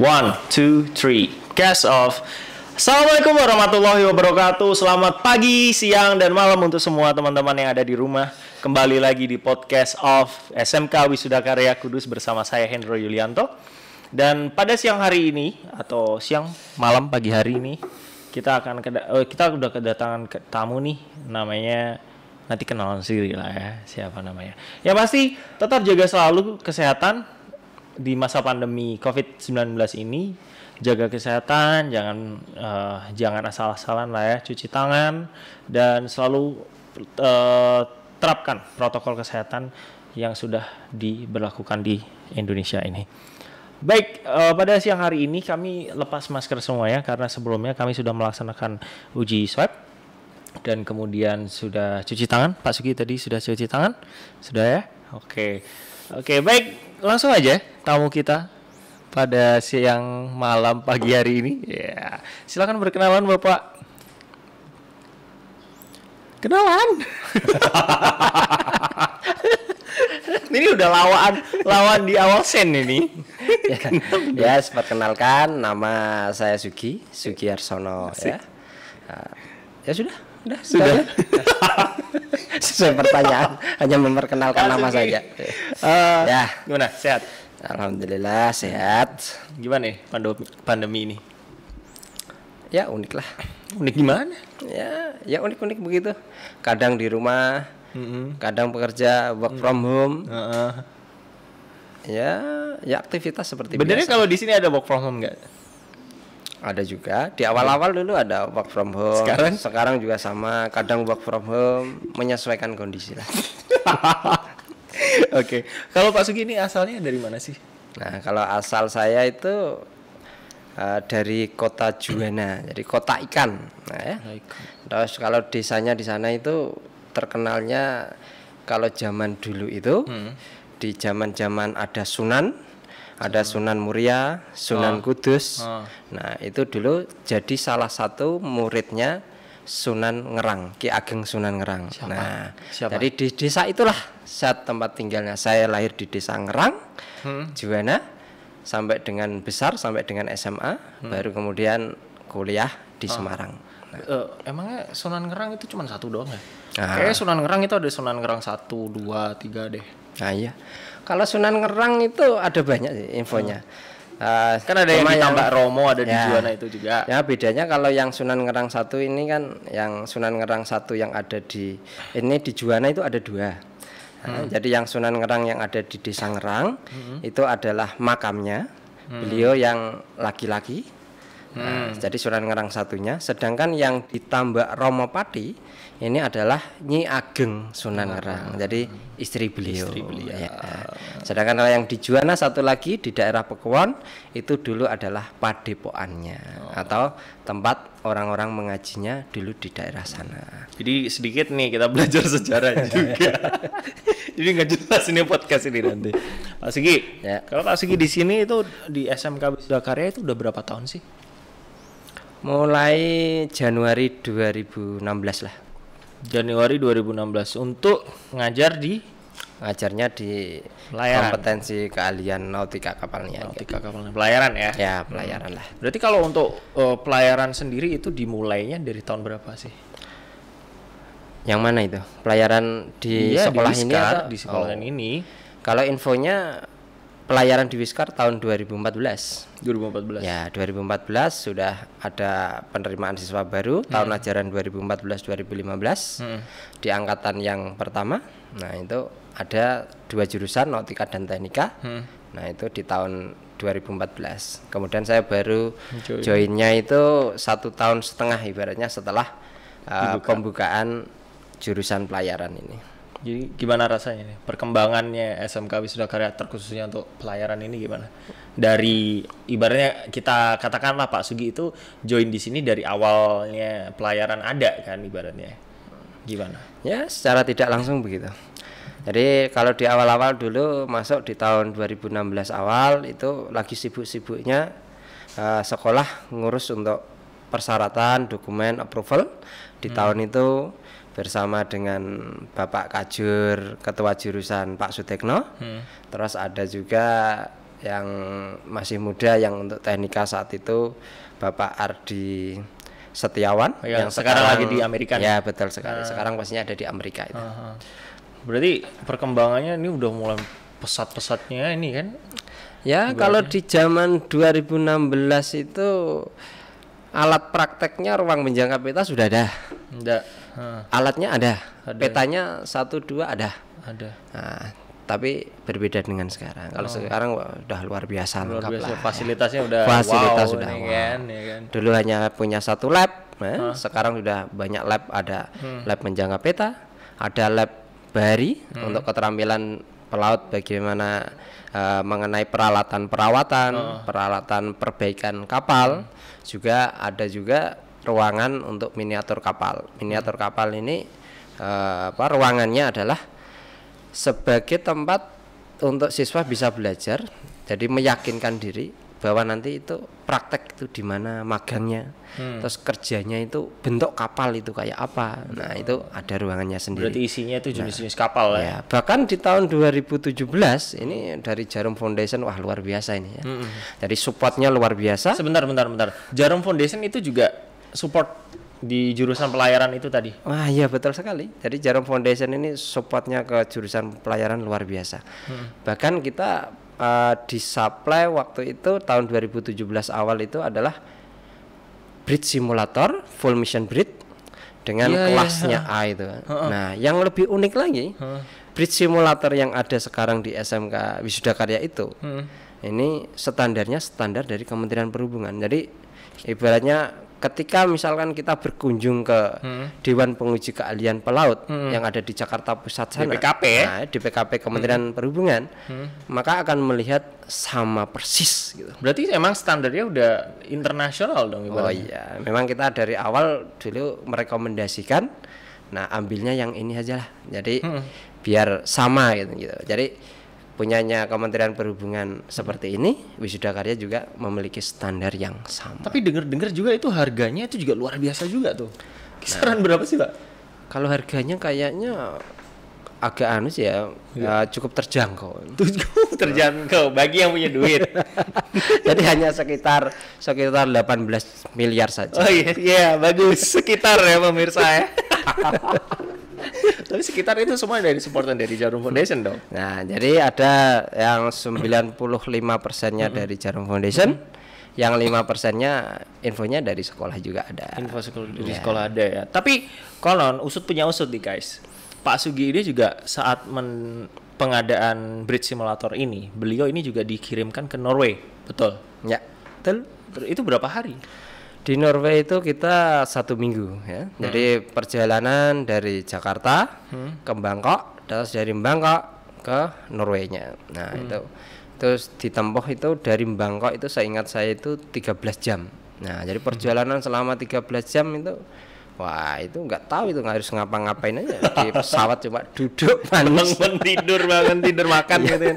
One, two, three. Cast off. Assalamualaikum warahmatullahi wabarakatuh. Selamat pagi, siang, dan malam untuk semua teman-teman yang ada di rumah. Kembali lagi di podcast of SMK Wisuda Karya Kudus bersama saya Hendro Yulianto. Dan pada siang hari ini atau siang malam pagi hari ini kita akan oh, kita udah kedatangan tamu nih namanya nanti kenalan sendiri lah ya siapa namanya. Ya pasti tetap jaga selalu kesehatan di masa pandemi COVID-19 ini jaga kesehatan, jangan uh, jangan asal-asalan lah ya, cuci tangan dan selalu uh, terapkan protokol kesehatan yang sudah diberlakukan di Indonesia ini. Baik, uh, pada siang hari ini kami lepas masker semua ya karena sebelumnya kami sudah melaksanakan uji swab dan kemudian sudah cuci tangan. Pak Sugi tadi sudah cuci tangan? Sudah ya? Oke. Okay. Oke, okay, baik langsung aja tamu kita pada siang malam pagi hari ini. Ya, silakan berkenalan Bapak. Kenalan. ini udah lawan lawan di awal sen ini. ya, ya, sempat kenalkan nama saya Sugi, Sugi Arsono ya. Asik. ya. Ya sudah, Udah, sudah. Sesuai pertanyaan, hanya memperkenalkan nama saja. Uh, ya, gimana? Sehat? Alhamdulillah sehat. Gimana nih pandemi, pandemi ini? Ya unik lah. Unik gimana? Ya, ya unik-unik begitu. Kadang di rumah, mm -hmm. kadang bekerja work mm -hmm. from home. Uh -uh. Ya, ya aktivitas seperti Benernya biasa. kalau di sini ada work from home nggak? ada juga di awal-awal dulu ada work from home sekarang sekarang juga sama kadang work from home menyesuaikan kondisi lah oke okay. kalau Pak Sugi ini asalnya dari mana sih nah kalau asal saya itu uh, dari kota Juwana jadi kota ikan nah ya terus kalau desanya di sana itu terkenalnya kalau zaman dulu itu hmm. di zaman-zaman ada Sunan ada Sunan Muria, Sunan oh. Kudus. Oh. Nah, itu dulu jadi salah satu muridnya Sunan Ngerang, Ki Ageng Sunan Ngerang. Siapa? Nah, Siapa? jadi di desa itulah saat tempat tinggalnya saya lahir di desa Ngerang, hmm. Juwana, sampai dengan besar sampai dengan SMA, hmm. baru kemudian kuliah di oh. Semarang. Nah. Uh, emangnya Sunan Ngerang itu cuma satu doang ya? Nah. Kayaknya Sunan Ngerang itu ada Sunan Ngerang satu, dua, tiga deh. Nah iya. Kalau Sunan Ngerang itu ada banyak sih infonya. Hmm. Uh, kan ada yang di Tambak Romo ada di ya. Juwana itu juga. Ya bedanya kalau yang Sunan Ngerang satu ini kan yang Sunan Ngerang satu yang ada di ini di Juwana itu ada dua. Nah, hmm. Jadi yang Sunan Ngerang yang ada di Desa Ngerang hmm. itu adalah makamnya. Hmm. Beliau yang laki-laki Nah, hmm. jadi Sunan Ngerang satunya, sedangkan yang ditambah Romo Pati ini adalah Nyi Ageng Sunan Ngerang. Jadi istri beliau. Istri beliau. Ya. Sedangkan yang di Juwana satu lagi di daerah Pekuan itu dulu adalah Padepoannya oh. atau tempat orang-orang mengajinya dulu di daerah sana. Jadi sedikit nih kita belajar sejarah juga. jadi nggak jelas ini podcast ini nanti. Pak Sigi, ya. kalau Pak Sigi di sini itu di SMK Bidya Karya itu udah berapa tahun sih? Mulai Januari 2016 lah. Januari 2016 untuk ngajar di ngajarnya di pelayaran. kompetensi keahlian nautika kapalnya. Nautika gitu. kapalnya. Pelayaran ya. Ya, pelayaran hmm. lah. Berarti kalau untuk uh, pelayaran sendiri itu dimulainya dari tahun berapa sih? Yang mana itu? Pelayaran di iya, sekolah di ini atau? di sekolah oh. ini. Kalau infonya pelayaran di Wiskar tahun 2014. 2014. Ya, 2014 sudah ada penerimaan siswa baru hmm. tahun ajaran 2014-2015 hmm. di angkatan yang pertama. Nah, itu ada dua jurusan nautika dan teknika. Hmm. Nah, itu di tahun 2014. Kemudian saya baru Join. joinnya itu satu tahun setengah ibaratnya setelah uh, pembukaan jurusan pelayaran ini. Jadi gimana rasanya nih perkembangannya SMK Wisuda Karya terkhususnya untuk pelayaran ini gimana? Dari ibaratnya kita katakanlah Pak Sugi itu join di sini dari awalnya pelayaran ada kan ibaratnya. Gimana? Ya, secara tidak langsung begitu. Jadi kalau di awal-awal dulu masuk di tahun 2016 awal itu lagi sibuk-sibuknya uh, sekolah ngurus untuk persyaratan dokumen approval di hmm. tahun itu bersama dengan Bapak Kajur Ketua Jurusan Pak Sutekno hmm. terus ada juga yang masih muda yang untuk teknika saat itu Bapak Ardi Setiawan ya, yang sekarang, sekarang lagi di Amerika ya betul sekali uh, sekarang pastinya ada di Amerika itu uh, berarti perkembangannya ini udah mulai pesat-pesatnya ini kan ya kalau di zaman 2016 itu alat prakteknya ruang menjangkau peta sudah ada. Enggak. Ha. Alatnya ada, ada. petanya satu dua ada. Ada. Nah, tapi berbeda dengan sekarang. Kalau oh. sekarang udah luar biasa luar biasa. lah. Fasilitasnya ya. udah fasilitas wow, sudah wow. Kan, ya kan? Dulu hanya punya satu lab, nah, sekarang sudah banyak lab. Ada hmm. lab menjaga peta, ada lab bari hmm. untuk keterampilan pelaut bagaimana uh, mengenai peralatan perawatan, oh. peralatan perbaikan kapal. Hmm. Juga ada juga ruangan untuk miniatur kapal. Miniatur kapal ini eh, apa ruangannya adalah sebagai tempat untuk siswa bisa belajar. Jadi meyakinkan diri bahwa nanti itu praktek itu di mana magangnya, hmm. terus kerjanya itu bentuk kapal itu kayak apa. Nah, itu ada ruangannya sendiri. Berarti isinya itu nah, jenis-jenis nah, kapal ya. ya. Bahkan di tahun 2017 ini dari Jarum Foundation wah luar biasa ini ya. Hmm. Jadi supportnya luar biasa. Sebentar, bentar, bentar. Jarum Foundation itu juga support di jurusan pelayaran itu tadi. Wah, iya betul sekali. Jadi Jarum Foundation ini supportnya ke jurusan pelayaran luar biasa. Hmm. Bahkan kita uh, eh, disuplai waktu itu tahun 2017 awal itu adalah bridge simulator full mission bridge dengan yeah, iya, kelasnya yeah. A itu. Uh -uh. Nah, yang lebih unik lagi, uh bridge simulator yang ada sekarang di SMK Wisuda Karya itu. Uh Ini standarnya standar dari Kementerian Perhubungan. Jadi ibaratnya ketika misalkan kita berkunjung ke hmm. Dewan Penguji Keahlian Pelaut hmm. yang ada di Jakarta Pusat sana, DPKP, ya? nah, PKP Kementerian hmm. Perhubungan, hmm. maka akan melihat sama persis. Gitu. Berarti emang standarnya udah internasional dong? Oh ibaratnya. Oh iya, memang kita dari awal dulu merekomendasikan, nah ambilnya yang ini aja lah, jadi hmm. biar sama gitu. gitu. Jadi punyanya Kementerian Perhubungan seperti ini, wisuda karya juga memiliki standar yang sama. Tapi dengar-dengar juga itu harganya itu juga luar biasa juga tuh. Nah. Kisaran nah, berapa sih, Pak? Kalau harganya kayaknya agak anus sih ya, ya. cukup terjangkau. Cukup terjangkau bagi yang punya duit. Jadi hanya sekitar sekitar 18 miliar saja. Oh iya, yeah, bagus. Sekitar ya pemirsa ya. Tapi sekitar itu semua dari supportan dari Jarum Foundation dong. Nah, jadi ada yang 95 persennya dari Jarum Foundation, yang lima persennya infonya dari sekolah juga ada. Info sekolah dari iya. sekolah ada ya. Tapi konon usut punya usut nih guys. Pak Sugi ini juga saat men pengadaan bridge simulator ini, beliau ini juga dikirimkan ke Norway, betul? Ya. Betul. Itu berapa hari? Di Norway itu kita satu minggu ya. Hmm. Jadi perjalanan dari Jakarta hmm. ke Bangkok, terus dari Bangkok ke Norwegia. Nah, hmm. itu terus ditempuh itu dari Bangkok itu saya ingat saya itu 13 jam. Nah, jadi hmm. perjalanan hmm. selama 13 jam itu Wah itu nggak tahu itu nggak harus ngapa-ngapain aja di pesawat cuma duduk bangun tidur bangun tidur makan iya. gitu. ya.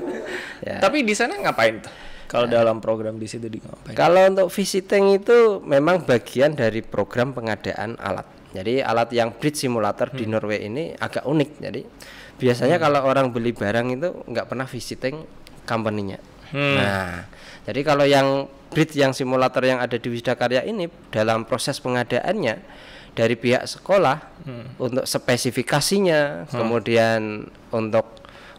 Iya. Tapi di sana ngapain tuh? Kalau nah. dalam program di situ di ngapain? Kalau untuk visiting itu memang bagian dari program pengadaan alat. Jadi alat yang bridge simulator hmm. di Norway ini agak unik. Jadi biasanya hmm. kalau orang beli barang itu nggak pernah visiting company-nya. Hmm. Nah, jadi kalau yang bridge yang simulator yang ada di wisda karya ini dalam proses pengadaannya dari pihak sekolah hmm. untuk spesifikasinya, hmm. kemudian untuk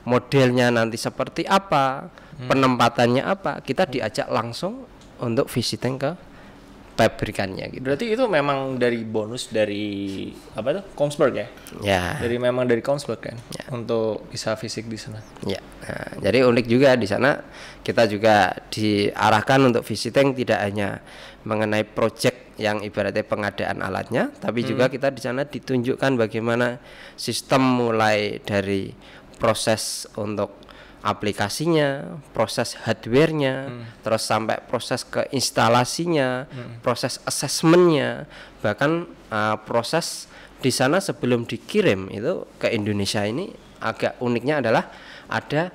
modelnya nanti seperti apa, hmm. penempatannya apa kita hmm. diajak langsung untuk visiting ke pabrikannya gitu. Berarti itu memang dari bonus dari apa tuh? Komsberg ya? Ya. Dari memang dari Komsberg kan ya. untuk bisa fisik di sana. Ya. Nah, jadi unik juga di sana kita juga diarahkan untuk visiting tidak hanya mengenai project yang ibaratnya pengadaan alatnya, tapi hmm. juga kita di sana ditunjukkan bagaimana sistem mulai dari proses untuk aplikasinya, proses hardwarenya, hmm. terus sampai proses ke instalasinya, hmm. proses assessmentnya, bahkan uh, proses di sana sebelum dikirim itu ke Indonesia ini agak uniknya adalah ada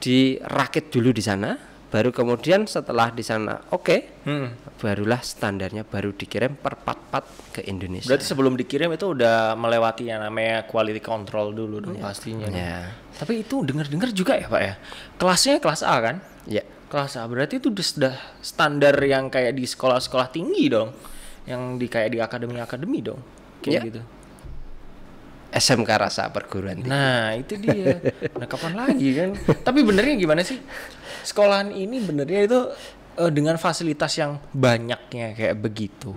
dirakit dulu di sana, baru kemudian setelah di sana oke okay, hmm. barulah standarnya baru dikirim per pat-pat ke Indonesia berarti sebelum dikirim itu udah melewati yang namanya quality control dulu dong ya. pastinya ya. tapi itu dengar-dengar juga ya pak ya kelasnya kelas A kan ya kelas A berarti itu sudah standar yang kayak di sekolah-sekolah tinggi dong yang di kayak di akademi-akademi dong kayak ya. gitu SMK Rasa Perguruan Tinggi. Nah, itu dia. Nah, kapan lagi kan? Tapi benernya gimana sih? Sekolahan ini benernya itu uh, dengan fasilitas yang banyaknya kayak begitu.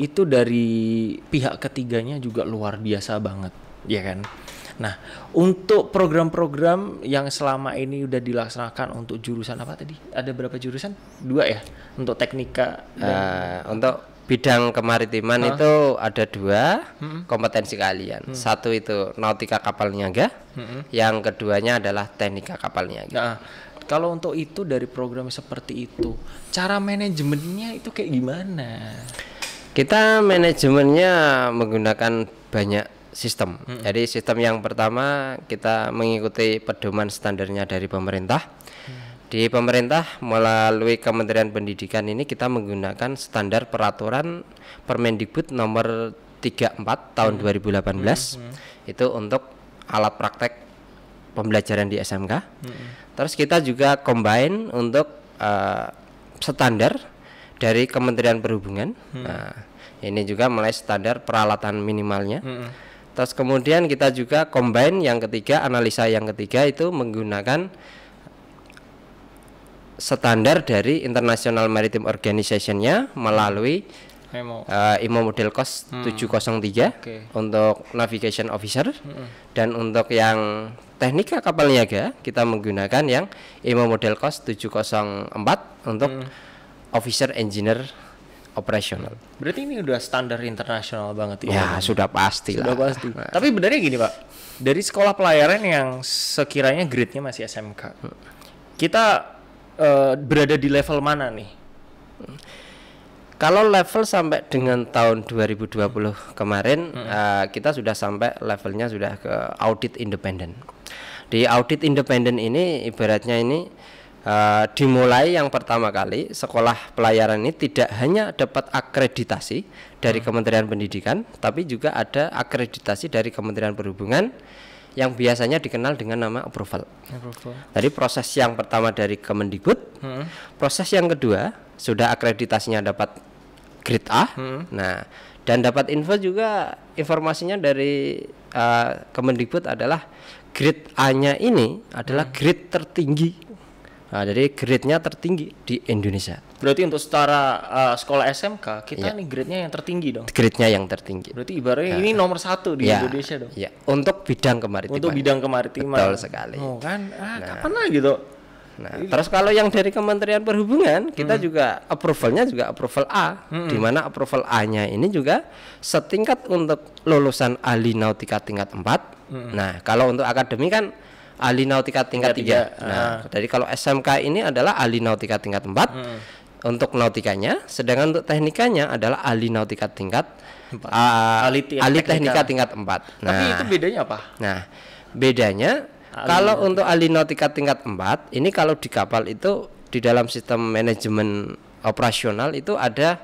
Itu dari pihak ketiganya juga luar biasa banget, ya kan? Nah, untuk program-program yang selama ini udah dilaksanakan untuk jurusan apa tadi? Ada berapa jurusan? Dua ya, untuk teknika. Uh, untuk bidang kemaritiman huh? itu ada dua hmm. kompetensi kalian. Hmm. Satu itu nautika kapal niaga, hmm. yang keduanya adalah teknika kapal niaga. Nah, kalau untuk itu dari program seperti itu, cara manajemennya itu kayak gimana? Kita manajemennya menggunakan banyak sistem. Hmm. Jadi sistem yang pertama kita mengikuti pedoman standarnya dari pemerintah di pemerintah melalui Kementerian Pendidikan ini kita menggunakan standar peraturan Permendikbud nomor 34 tahun hmm. 2018 hmm, hmm. itu untuk alat praktek pembelajaran di SMK. Hmm, hmm. Terus kita juga combine untuk uh, standar dari Kementerian Perhubungan. Hmm. Nah, ini juga mulai standar peralatan minimalnya. Hmm. hmm. Terus kemudian kita juga combine yang ketiga analisa yang ketiga itu menggunakan standar dari International Maritime Organization-nya melalui IMO, uh, eh, IMO model cost hmm. 703 okay. untuk navigation officer hmm. dan untuk yang teknika kapal niaga kita menggunakan yang IMO model cost 704 untuk hmm. officer engineer operational Berarti ini udah standar internasional banget ya? Ya sudah pasti lah. Sudah pasti. Tapi benarnya gini pak, dari sekolah pelayaran yang sekiranya grade-nya masih SMK, hmm. kita Eh, berada di level mana nih? Kalau level sampai dengan tahun 2020 kemarin hmm. uh, kita sudah sampai levelnya sudah ke audit independen. Di audit independen ini ibaratnya ini uh, dimulai yang pertama kali sekolah pelayaran ini tidak hanya dapat akreditasi dari hmm. Kementerian Pendidikan tapi juga ada akreditasi dari Kementerian Perhubungan yang biasanya dikenal dengan nama approval. approval. Jadi proses yang pertama dari Kemendikbud, hmm. proses yang kedua sudah akreditasinya dapat grade A. Hmm. Nah, dan dapat info juga informasinya dari uh, Kemendikbud adalah grade A-nya ini adalah hmm. grade tertinggi. Nah, jadi grade-nya tertinggi di Indonesia. Berarti untuk setara uh, sekolah SMK kita yeah. nih grade-nya yang tertinggi dong. Grade-nya yang tertinggi. Berarti ibaratnya yeah. ini nomor satu di yeah. Indonesia dong. Iya. Yeah. Untuk bidang kemaritiman. Untuk bidang kemaritiman. Betul sekali. Oh kan, ah, nah. kapan lagi tuh Nah, terus kalau yang dari Kementerian Perhubungan, kita hmm. juga approvalnya juga approval A, hmm. di mana approval A-nya ini juga setingkat untuk lulusan ahli nautika tingkat 4. Hmm. Nah, kalau untuk akademi kan ahli nautika tingkat 3. Nah, ah. jadi kalau SMK ini adalah ahli nautika tingkat 4. Hmm untuk nautikanya, sedangkan untuk teknikanya adalah ahli nautika tingkat empat. Uh, ahli, teknika tingkat 4. Nah, Tapi itu bedanya apa? Nah, bedanya ahli kalau nautika. untuk ahli nautika tingkat 4, ini kalau di kapal itu di dalam sistem manajemen operasional itu ada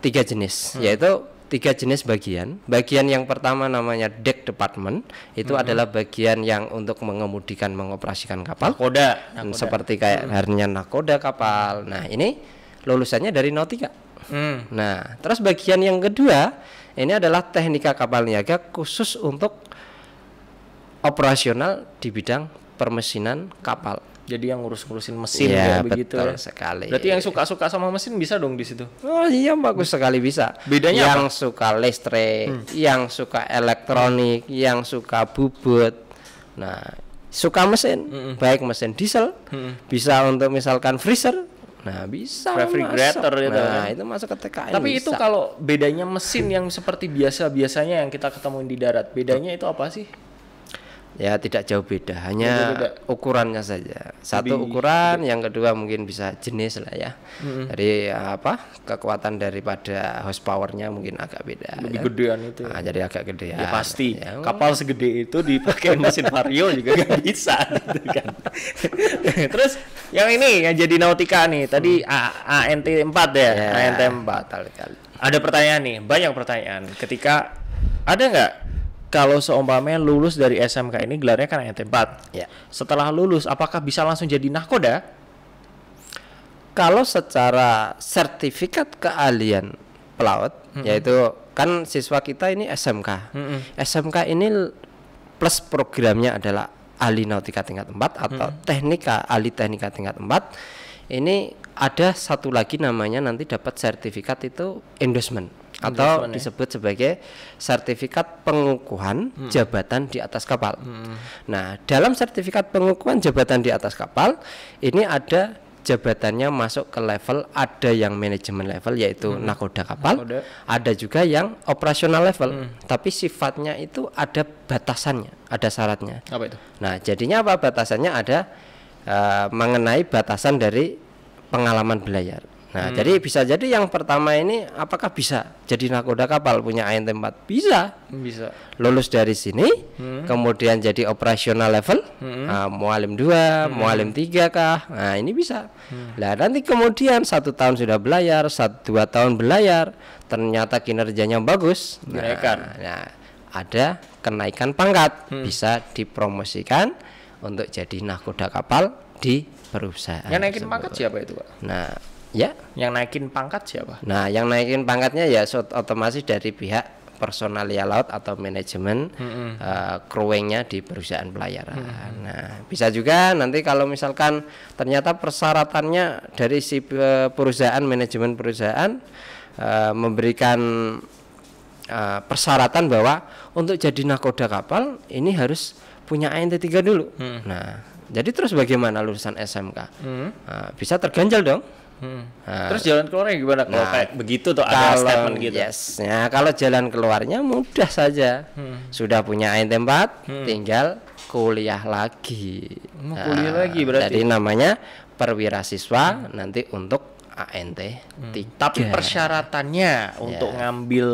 tiga jenis, hmm. yaitu tiga jenis bagian. Bagian yang pertama namanya deck department, itu mm -hmm. adalah bagian yang untuk mengemudikan mengoperasikan kapal. Nakoda, hmm, nakoda. seperti kayak mm -hmm. harinya nakoda kapal. Nah, ini lulusannya dari nautika. Mm. Nah, terus bagian yang kedua ini adalah teknika kapal niaga khusus untuk operasional di bidang permesinan kapal jadi yang ngurus-ngurusin mesin ya, kayak begitu betul ya. sekali berarti yang suka-suka sama mesin bisa dong di situ oh iya bagus sekali bisa bedanya yang apa? suka listrik hmm. yang suka elektronik hmm. yang suka bubut nah suka mesin hmm. baik mesin diesel hmm. bisa untuk misalkan freezer Nah, bisa refrigerator masuk. itu. Nah, kan. itu masuk ke TKN. Tapi bisa. itu kalau bedanya mesin yang seperti biasa-biasanya yang kita ketemuin di darat, bedanya itu apa sih? Ya tidak jauh beda, hanya beda. ukurannya saja. Satu Lebih ukuran, beda. yang kedua mungkin bisa jenis lah ya. Jadi hmm Dari apa kekuatan daripada horsepowernya mungkin agak beda. Lebih ya. gedean itu. Nah, jadi agak gede. Ya pasti. Ya, oh. Kapal segede itu dipakai mesin vario juga gak bisa. Terus yang ini yang jadi Nautika nih tadi hmm. A- ANT 4 ya, ya. ANT 4 kali-kali. Ada pertanyaan nih, banyak pertanyaan. Ketika ada nggak kalau seumpamanya lulus dari SMK ini gelarnya kan NT4. Ya. Setelah lulus apakah bisa langsung jadi nahkoda? Kalau secara sertifikat keahlian pelaut mm -hmm. yaitu kan siswa kita ini SMK. Mm -hmm. SMK ini plus programnya adalah ahli nautika tingkat 4 atau mm -hmm. teknika ahli teknika tingkat 4. Ini ada satu lagi namanya nanti dapat sertifikat itu endorsement atau ya. disebut sebagai sertifikat pengukuhan hmm. jabatan di atas kapal. Hmm. Nah, dalam sertifikat pengukuhan jabatan di atas kapal ini ada jabatannya masuk ke level ada yang manajemen level yaitu hmm. nakoda kapal, nakoda. ada juga yang operasional level, hmm. tapi sifatnya itu ada batasannya, ada syaratnya. Apa itu? Nah, jadinya apa batasannya ada uh, mengenai batasan dari pengalaman belayar. Nah, hmm. jadi bisa jadi yang pertama ini apakah bisa jadi nakoda kapal punya AN tempat? Bisa. Bisa. Lulus dari sini, hmm. kemudian jadi operasional level, hmm. uh, mualim 2, hmm. mualim 3 kah? Nah, ini bisa. Hmm. Nah, nanti kemudian satu tahun sudah belayar, satu dua tahun belayar, ternyata kinerjanya bagus. Nah, nah ada kenaikan pangkat, hmm. bisa dipromosikan untuk jadi nakoda kapal di perusahaan. Yang naikin pangkat siapa itu, Pak? Nah, Ya. Yang naikin pangkat siapa? Nah, yang naikin pangkatnya ya otomatis dari pihak personalia ya laut atau manajemen mm -hmm. uh, di perusahaan pelayaran. Mm -hmm. Nah, bisa juga nanti kalau misalkan ternyata persyaratannya dari si perusahaan manajemen perusahaan uh, memberikan uh, persyaratan bahwa untuk jadi nakoda kapal ini harus punya ANT3 dulu. Mm. Nah, jadi terus bagaimana lulusan SMK? Mm. Uh, bisa terganjal dong? Hmm. Nah. Terus jalan keluarnya gimana kalau nah, kayak begitu tuh ada statement gitu? Yes. Nah, kalau jalan keluarnya mudah saja. Hmm. Sudah punya ain tempat, hmm. tinggal kuliah lagi. nah, kuliah lagi berarti. Jadi namanya perwira siswa hmm. nanti untuk ANT. Hmm. Tapi persyaratannya yeah. untuk ya. ngambil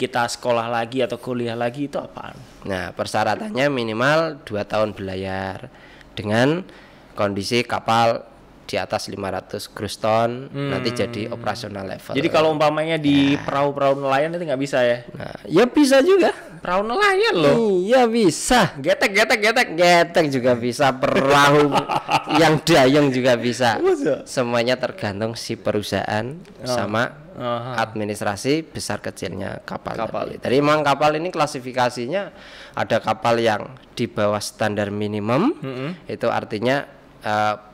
kita sekolah lagi atau kuliah lagi itu apaan? Nah, persyaratannya minimal 2 tahun belayar dengan kondisi kapal di atas 500 cruise ton hmm. nanti jadi operasional level. Jadi kalau umpamanya di perahu-perahu nah. nelayan itu nggak bisa ya? Nah, ya bisa juga. Perahu nelayan loh. Iya bisa. Getek getek getek getek juga bisa perahu yang dayung juga bisa. Semuanya tergantung si perusahaan oh. sama Aha. administrasi besar kecilnya kapal. kapal. Tadi. Jadi memang kapal ini klasifikasinya ada kapal yang di bawah standar minimum, mm -hmm. itu artinya uh,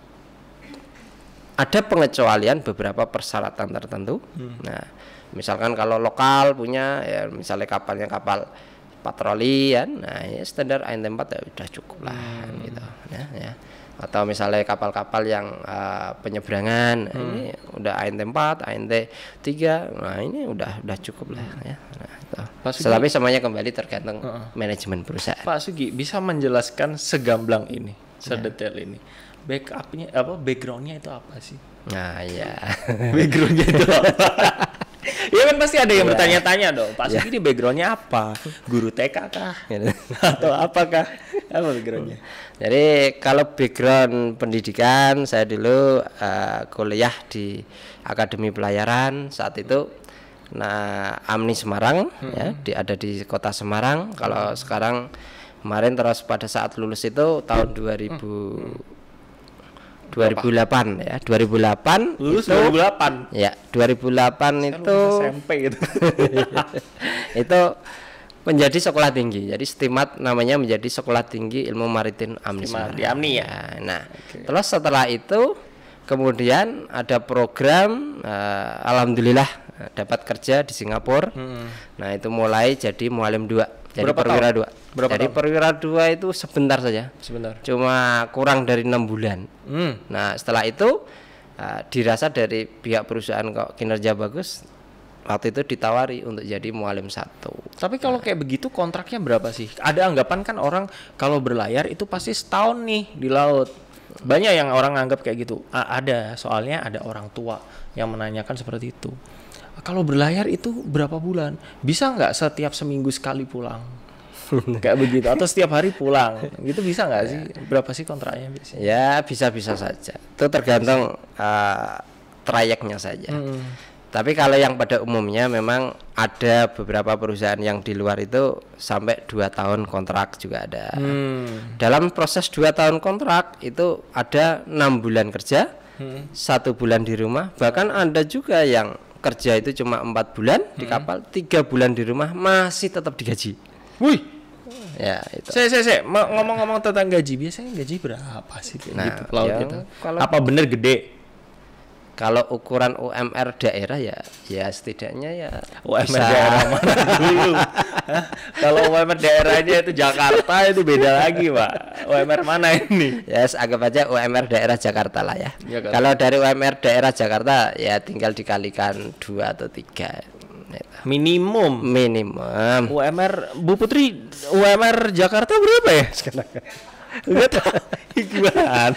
ada pengecualian beberapa persyaratan tertentu. Hmm. Nah, misalkan kalau lokal punya ya misalnya kapalnya kapal patroli ya, nah ya standar AN4 ya sudah cukup lah hmm. gitu ya, ya. Atau misalnya kapal-kapal yang uh, penyeberangan nah, hmm. ini udah an 4 an 3 nah ini udah udah cukup lah ya. Nah, gitu. Selama semuanya kembali tergantung uh -uh. manajemen perusahaan. Pak Sugi bisa menjelaskan segamblang ini, ya. sedetail ya. ini backupnya apa backgroundnya itu apa sih? Nah ya backgroundnya itu apa? Iya kan pasti ada yang ya. bertanya-tanya dong. Pak ya. ini backgroundnya apa? Guru TK kah? Gitu. Atau apakah? Apa backgroundnya? Jadi kalau background pendidikan saya dulu uh, kuliah di Akademi Pelayaran saat itu nah Amni Semarang hmm. ya di, ada di kota Semarang kalau sekarang kemarin terus pada saat lulus itu tahun 2000 hmm. 2008 ya 2008 lulus itu, 2008 ya 2008 itu SMP gitu itu menjadi sekolah tinggi jadi stimat namanya menjadi sekolah tinggi ilmu maritim amni di amni ya nah okay. terus setelah itu kemudian ada program uh, alhamdulillah eh, dapat kerja di Singapura hmm. nah itu mulai jadi mualim dua jadi berapa perwira tahun? dua. Berapa Jadi tahun? perwira dua itu sebentar saja. Sebentar. Cuma kurang dari enam bulan. Hmm. Nah, setelah itu uh, dirasa dari pihak perusahaan kok kinerja bagus, waktu itu ditawari untuk jadi mualim satu. Tapi kalau nah. kayak begitu kontraknya berapa sih? Ada anggapan kan orang kalau berlayar itu pasti setahun nih di laut. Banyak yang orang anggap kayak gitu. A ada, soalnya ada orang tua yang menanyakan seperti itu kalau berlayar itu berapa bulan? Bisa nggak setiap seminggu sekali pulang? Kayak begitu atau setiap hari pulang? Gitu bisa nggak sih? Ya. Berapa sih kontraknya biasanya? Ya bisa-bisa saja. Itu tergantung uh, trayeknya saja. Hmm. Tapi kalau yang pada umumnya memang ada beberapa perusahaan yang di luar itu sampai dua tahun kontrak juga ada. Hmm. Dalam proses dua tahun kontrak itu ada enam bulan kerja, hmm. satu bulan di rumah. Bahkan ada juga yang kerja itu cuma empat bulan hmm. di kapal, tiga bulan di rumah masih tetap digaji. Wih. Ya, itu. Saya saya saya ngomong-ngomong tentang gaji, biasanya gaji berapa sih nah, gitu pelaut ya, itu? Kalau apa bener gede? kalau ukuran UMR daerah ya ya setidaknya ya UMR bisa. daerah mana dulu kalau UMR daerahnya itu Jakarta itu beda lagi pak UMR mana ini ya yes, anggap aja UMR daerah Jakarta lah ya, Jakarta. kalau dari UMR daerah Jakarta ya tinggal dikalikan dua atau tiga minimum minimum UMR Bu Putri UMR Jakarta berapa ya sekarang Gak tahu gimana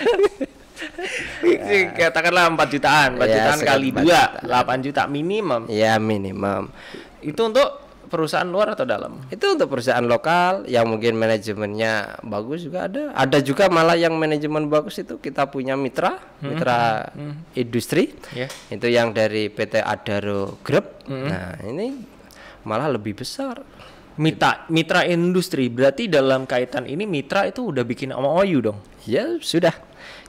katakanlah 4 jutaan, 4 ya, jutaan kali 2, juta. 8 juta minimum. Ya, minimum. Itu untuk perusahaan luar atau dalam? Itu untuk perusahaan lokal yang mungkin manajemennya bagus juga ada. Ada juga malah yang manajemen bagus itu kita punya mitra, hmm. mitra hmm. industri. Yeah. Itu yang dari PT Adaro Group. Hmm. Nah, ini malah lebih besar. Mitra mitra industri berarti dalam kaitan ini mitra itu udah bikin MOU dong. Ya, sudah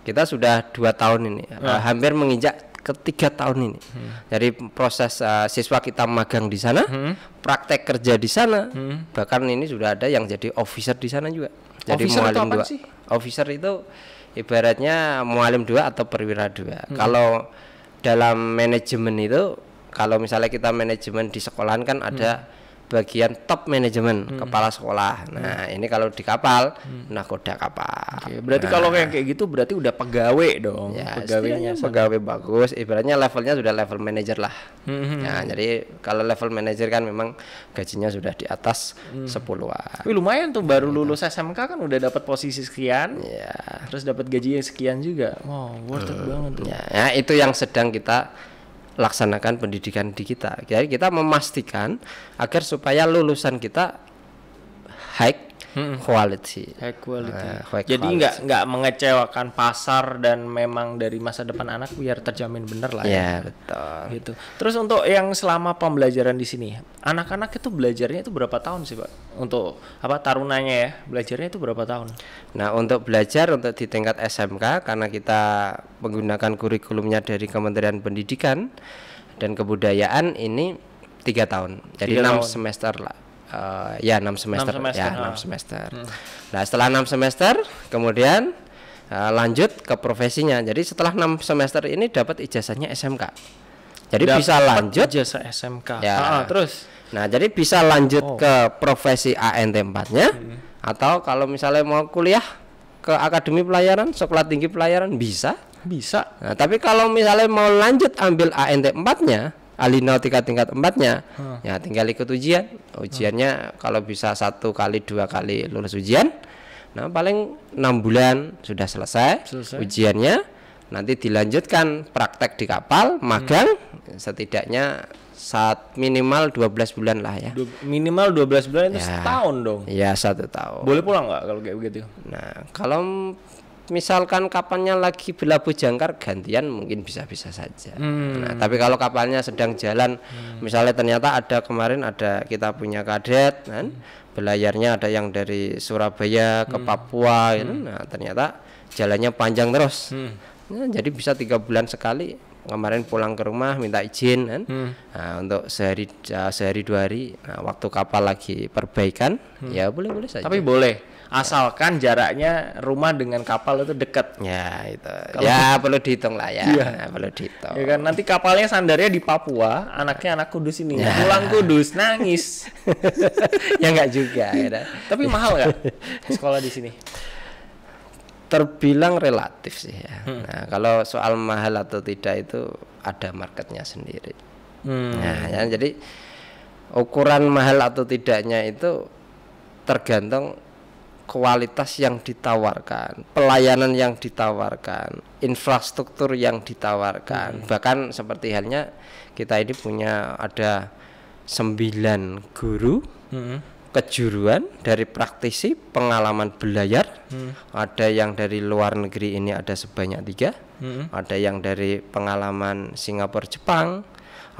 kita sudah dua tahun ini ya. uh, hampir menginjak ketiga tahun ini hmm. dari proses uh, siswa kita magang di sana hmm. praktek kerja di sana hmm. bahkan ini sudah ada yang jadi officer di sana juga jadi officer mualim dua sih? officer itu ibaratnya mualim dua atau perwira dua hmm. kalau dalam manajemen itu kalau misalnya kita manajemen di sekolahan kan ada hmm bagian top manajemen hmm. kepala sekolah. Hmm. Nah hmm. ini kalau di kapal hmm. nakoda kapal. Oke, berarti nah. kalau kayak kayak gitu berarti udah pegawai dong. Ya, Pegawainya pegawai bagus. Ibaratnya levelnya sudah level manajer lah. Hmm. Nah jadi kalau level manajer kan memang gajinya sudah di atas hmm. sepuluhan. Wih lumayan tuh baru iya. lulus SMK kan udah dapat posisi sekian. Ya. Terus dapat gaji yang sekian juga. Wow worth it hmm. banget tuh. Ya, ya itu yang sedang kita laksanakan pendidikan di kita. Jadi kita memastikan agar supaya lulusan kita high hmm. quality. High quality. Uh, high Jadi nggak nggak mengecewakan pasar dan memang dari masa depan anak biar terjamin bener lah. Ya. Iya yeah, ya. betul. Gitu. Terus untuk yang selama pembelajaran di sini, anak-anak itu belajarnya itu berapa tahun sih pak? Untuk apa tarunanya ya? Belajarnya itu berapa tahun? Nah untuk belajar untuk di tingkat SMK karena kita menggunakan kurikulumnya dari Kementerian Pendidikan dan Kebudayaan ini tiga tahun. Jadi enam semester lah uh, ya 6 semester, 6 semester. ya ah. 6 semester. Hmm. Nah, setelah 6 semester kemudian uh, lanjut ke profesinya. Jadi setelah 6 semester ini dapat ijazahnya SMK. Jadi dapet bisa lanjut ijazah SMK. Ya. Ah, ah, terus. Nah, jadi bisa lanjut oh. ke profesi ANT 4-nya hmm. atau kalau misalnya mau kuliah ke akademi pelayaran, sekolah tinggi pelayaran bisa. Bisa. Nah, tapi kalau misalnya mau lanjut ambil ANT 4-nya, alinau tingkat tingkat empatnya hmm. ya tinggal ikut ujian ujiannya hmm. kalau bisa satu kali dua kali lulus ujian nah paling enam bulan sudah selesai, selesai. ujiannya nanti dilanjutkan praktek di kapal hmm. magang hmm. setidaknya saat minimal 12 bulan lah ya. Du minimal 12 bulan itu ya, setahun dong. Ya satu tahun. Boleh pulang nggak kalau kayak begitu? Nah, kalau misalkan kapalnya lagi berlabuh jangkar gantian mungkin bisa-bisa saja. Hmm. Nah, tapi kalau kapalnya sedang jalan, hmm. misalnya ternyata ada kemarin ada kita punya kadet kan, hmm. belayarnya ada yang dari Surabaya ke hmm. Papua hmm. gitu. Nah, ternyata jalannya panjang terus. Hmm. Nah, jadi bisa tiga bulan sekali kemarin pulang ke rumah minta izin kan hmm. nah, untuk sehari eh, sehari dua hari nah, waktu kapal lagi perbaikan hmm. ya boleh boleh saja tapi boleh asalkan jaraknya rumah dengan kapal itu dekat ya itu Kalo ya perlu dihitung lah ya, iya. ya. perlu dihitung ya kan nanti kapalnya sandarnya di Papua anaknya anak kudus ini ya. pulang kudus nangis ya nggak juga ya tapi mahal nggak sekolah di sini terbilang relatif sih ya. Hmm. Nah, kalau soal mahal atau tidak itu ada marketnya sendiri. Hmm. Nah, ya, jadi ukuran mahal atau tidaknya itu tergantung kualitas yang ditawarkan, pelayanan yang ditawarkan, infrastruktur yang ditawarkan. Hmm. Bahkan seperti halnya kita ini punya ada sembilan guru hmm. kejuruan dari praktisi pengalaman belajar. Hmm. Ada yang dari luar negeri ini ada sebanyak tiga, hmm. ada yang dari pengalaman Singapura Jepang.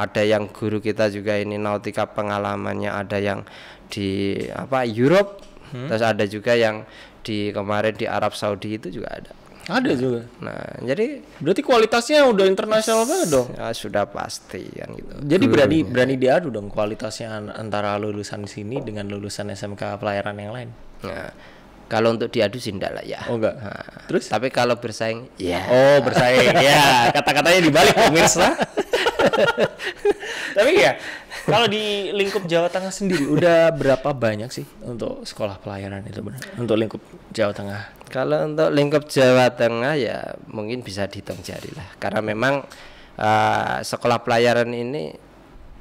Ada yang guru kita juga ini nautika pengalamannya, ada yang di apa Europe, hmm. terus ada juga yang di kemarin di Arab Saudi itu juga ada ada nah, juga. Nah, jadi berarti kualitasnya udah internasional banget dong. Ya, sudah pasti kan gitu. Jadi hmm. berani berani diadu dong kualitasnya antara lulusan sini dengan lulusan SMK pelayaran yang lain. Nah, kalau untuk diadu sih enggak lah ya. Oh enggak. Nah, Terus? Tapi kalau bersaing, ya. Yeah. Oh bersaing, ya. Kata-katanya dibalik pemirsa. Tapi ya, kalau di lingkup Jawa Tengah sendiri udah berapa banyak sih untuk sekolah pelayaran itu benar? Untuk lingkup Jawa Tengah. Kalau untuk lingkup Jawa Tengah ya mungkin bisa dihitung jari lah karena memang uh, sekolah pelayaran ini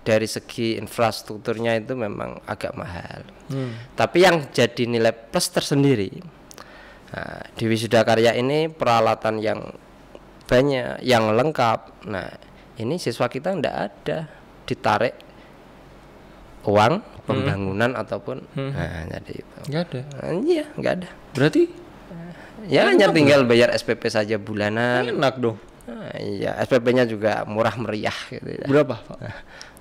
dari segi infrastrukturnya itu memang agak mahal. Hmm. Tapi yang jadi nilai plus tersendiri uh, di Wisuda Karya ini peralatan yang banyak, yang lengkap. Nah, ini siswa kita tidak ada ditarik uang hmm. pembangunan hmm. ataupun hmm. Nah, jadi itu nggak ada iya nggak ada berarti ya hanya tinggal bayar SPP saja bulanan enak dong nah, iya SPP-nya juga murah meriah gitu ya. berapa pak nah,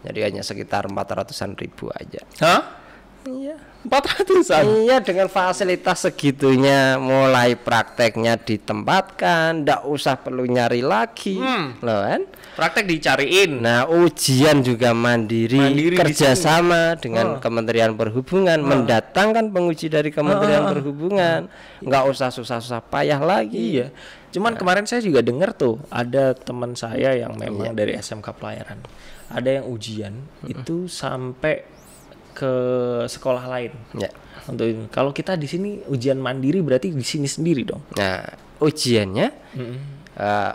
jadi hanya sekitar empat ratusan ribu aja Hah? iya 400-an. Iya, dengan fasilitas segitunya mulai prakteknya ditempatkan, ndak usah perlu nyari lagi. Hmm. Loh kan? Praktek dicariin. Nah, ujian juga mandiri, mandiri kerjasama dengan oh. Kementerian Perhubungan, oh. mendatangkan penguji dari Kementerian oh. Perhubungan. nggak usah susah-susah payah lagi. Iya. Cuman nah. kemarin saya juga dengar tuh ada teman saya yang memang iya. dari SMK pelayaran. Ada yang ujian mm -hmm. itu sampai ke sekolah lain. Ya. Untuk Kalau kita di sini ujian mandiri berarti di sini sendiri dong. Nah, ujiannya mm -hmm. uh,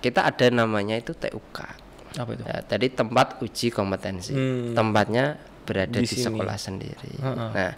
kita ada namanya itu TUK. Apa itu? Uh, tadi tempat uji kompetensi. Hmm. Tempatnya berada di, di sekolah sendiri. Uh -uh. Nah,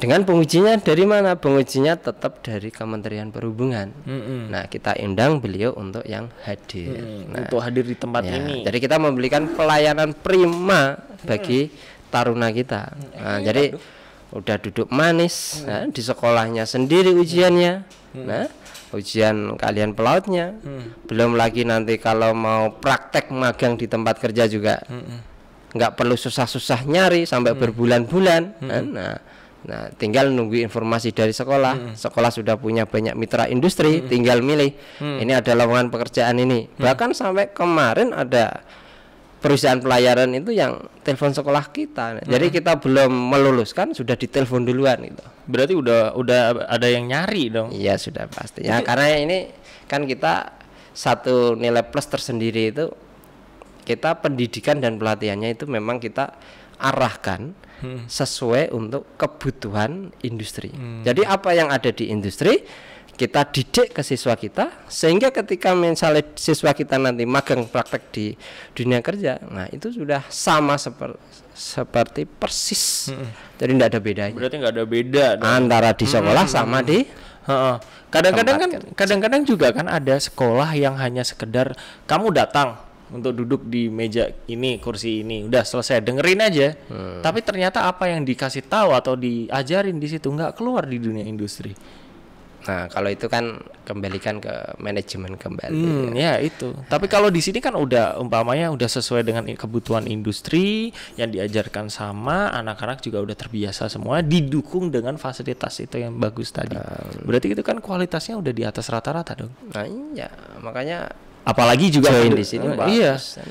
dengan pengujinya dari mana? Pengujinya tetap dari Kementerian Perhubungan. Mm -hmm. Nah, kita undang beliau untuk yang hadir. Mm -hmm. nah, untuk hadir di tempat ya, ini. Jadi kita memberikan pelayanan prima bagi mm taruna kita. Hmm, nah, eh, jadi aduh. udah duduk manis hmm. nah, di sekolahnya sendiri ujiannya. Hmm. Nah, ujian kalian pelautnya. Hmm. Belum lagi nanti kalau mau praktek magang di tempat kerja juga. Hmm. perlu susah-susah nyari sampai hmm. berbulan-bulan. Hmm. Kan? Nah, nah, tinggal nunggu informasi dari sekolah. Hmm. Sekolah sudah punya banyak mitra industri, hmm. tinggal milih. Hmm. Ini ada lowongan pekerjaan ini. Hmm. Bahkan sampai kemarin ada perusahaan pelayaran itu yang telepon sekolah kita. Nah. Jadi kita belum meluluskan sudah ditelepon duluan gitu. Berarti udah udah ada yang nyari dong. Iya, sudah pasti. Ya, karena ini kan kita satu nilai plus tersendiri itu kita pendidikan dan pelatihannya itu memang kita arahkan hmm. sesuai untuk kebutuhan industri. Hmm. Jadi apa yang ada di industri kita didik ke siswa kita sehingga ketika misalnya siswa kita nanti magang praktek di dunia kerja nah itu sudah sama seperti seperti persis hmm. jadi tidak ada bedanya berarti nggak ada beda dong. antara di sekolah hmm. sama di kadang-kadang kan kadang-kadang juga kan ada sekolah yang hanya sekedar kamu datang untuk duduk di meja ini kursi ini udah selesai dengerin aja hmm. tapi ternyata apa yang dikasih tahu atau diajarin di situ nggak keluar di dunia industri Nah, kalau itu kan kembalikan ke manajemen kembali. Hmm, ya. ya itu. Tapi kalau di sini kan udah umpamanya udah sesuai dengan kebutuhan industri yang diajarkan sama anak-anak juga udah terbiasa semua didukung dengan fasilitas itu yang bagus tadi. Um, Berarti itu kan kualitasnya udah di atas rata-rata dong. Nah, iya. Makanya apalagi juga join di sini, Pak. Eh, iya. Kan?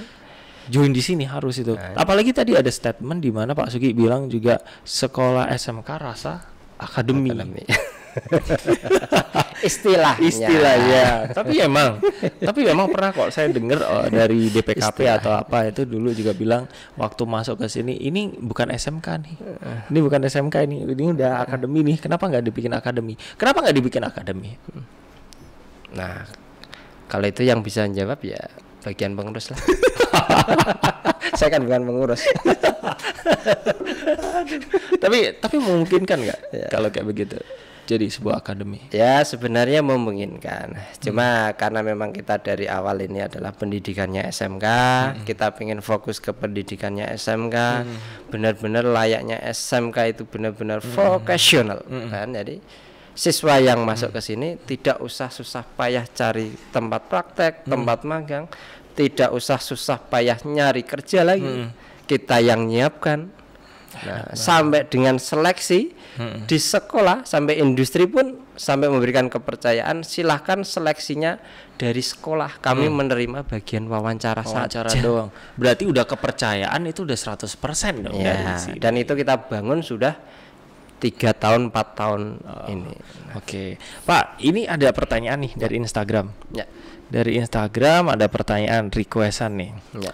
Join di sini harus itu. Nah, apalagi tadi ada statement di mana Pak Sugi bilang juga sekolah SMK rasa akademi. akademi. istilah istilah ya tapi emang tapi memang pernah kok saya dengar oh, dari DPKP istilah. atau apa itu dulu juga bilang waktu masuk ke sini ini bukan SMK nih eh. ini bukan SMK ini ini udah akademi nih kenapa nggak dibikin akademi kenapa nggak dibikin akademi nah kalau itu yang bisa jawab ya bagian pengurus lah saya kan bukan pengurus tapi tapi memungkinkan nggak ya. kalau kayak begitu jadi sebuah akademi? Ya sebenarnya memungkinkan. Cuma hmm. karena memang kita dari awal ini adalah pendidikannya SMK, hmm. kita ingin fokus ke pendidikannya SMK, hmm. benar-benar layaknya SMK itu benar-benar hmm. vocational hmm. kan. Jadi siswa yang hmm. masuk ke sini tidak usah susah payah cari tempat praktek, hmm. tempat magang, tidak usah susah payah nyari kerja lagi. Hmm. Kita yang nyiapkan. nah, nah. sampai dengan seleksi Hmm. di sekolah sampai industri pun sampai memberikan kepercayaan silahkan seleksinya dari sekolah kami hmm. menerima bagian wawancara, wawancara saja doang berarti udah kepercayaan itu udah 100% dong ya, dari dan itu kita bangun sudah tiga tahun empat tahun oh, ini oke okay. pak ini ada pertanyaan nih dari Instagram ya dari Instagram ada pertanyaan requestan nih ya.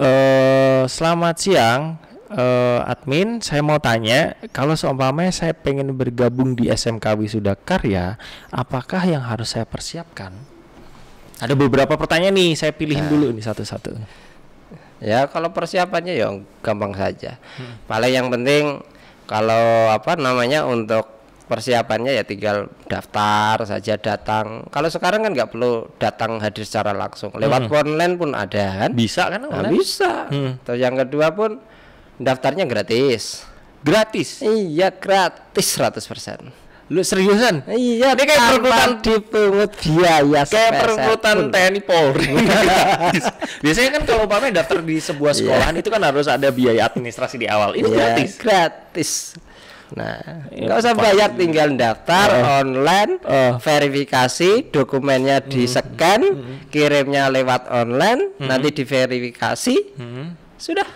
Uh, selamat siang uh, admin, saya mau tanya, kalau seumpamanya saya pengen bergabung di SMK Wisuda Karya, apakah yang harus saya persiapkan? Ada beberapa pertanyaan nih, saya pilihin nah. dulu ini satu-satu. Ya, kalau persiapannya ya gampang saja. Hmm. Paling yang penting kalau apa namanya untuk persiapannya ya tinggal daftar saja datang. Kalau sekarang kan nggak perlu datang hadir secara langsung. Lewat hmm. online pun ada kan? Bisa kan nah, online? Nah, bisa. Hmm. Terus yang kedua pun Daftarnya gratis. Gratis? Iya, gratis 100% lu seriusan iya ini kayak perkumpulan dipungut biaya kayak perkumpulan TNI Polri iya. biasanya kan kalau umpamanya daftar di sebuah iya. sekolah yeah. itu kan harus ada biaya administrasi di awal ini yeah, gratis gratis Nah, iya, nggak usah bayar, tinggal daftar uh, online, uh, verifikasi dokumennya hmm. di scan, uh, hmm. kirimnya lewat online, uh, nanti diverifikasi, uh, sudah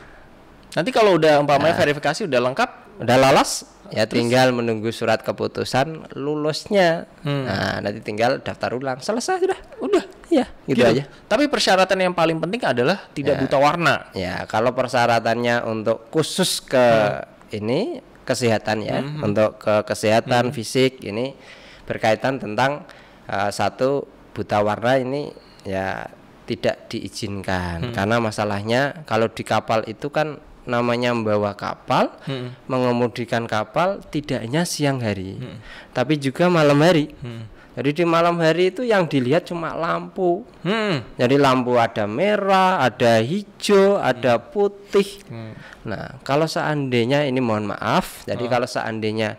Nanti kalau udah umpamanya nah. verifikasi udah lengkap, udah lolos, ya Terus. tinggal menunggu surat keputusan lulusnya. Hmm. Nah, nanti tinggal daftar ulang. Selesai sudah. Udah. Ya, gitu, gitu aja. Tapi persyaratan yang paling penting adalah tidak ya. buta warna. Ya, kalau persyaratannya untuk khusus ke hmm. ini kesehatan ya, hmm. untuk ke kesehatan hmm. fisik ini berkaitan tentang uh, satu buta warna ini ya tidak diizinkan hmm. karena masalahnya kalau di kapal itu kan namanya membawa kapal, hmm. mengemudikan kapal tidaknya siang hari, hmm. tapi juga malam hari. Hmm. Jadi di malam hari itu yang dilihat cuma lampu. Hmm. Jadi lampu ada merah, ada hijau, ada hmm. putih. Hmm. Nah, kalau seandainya ini mohon maaf, jadi oh. kalau seandainya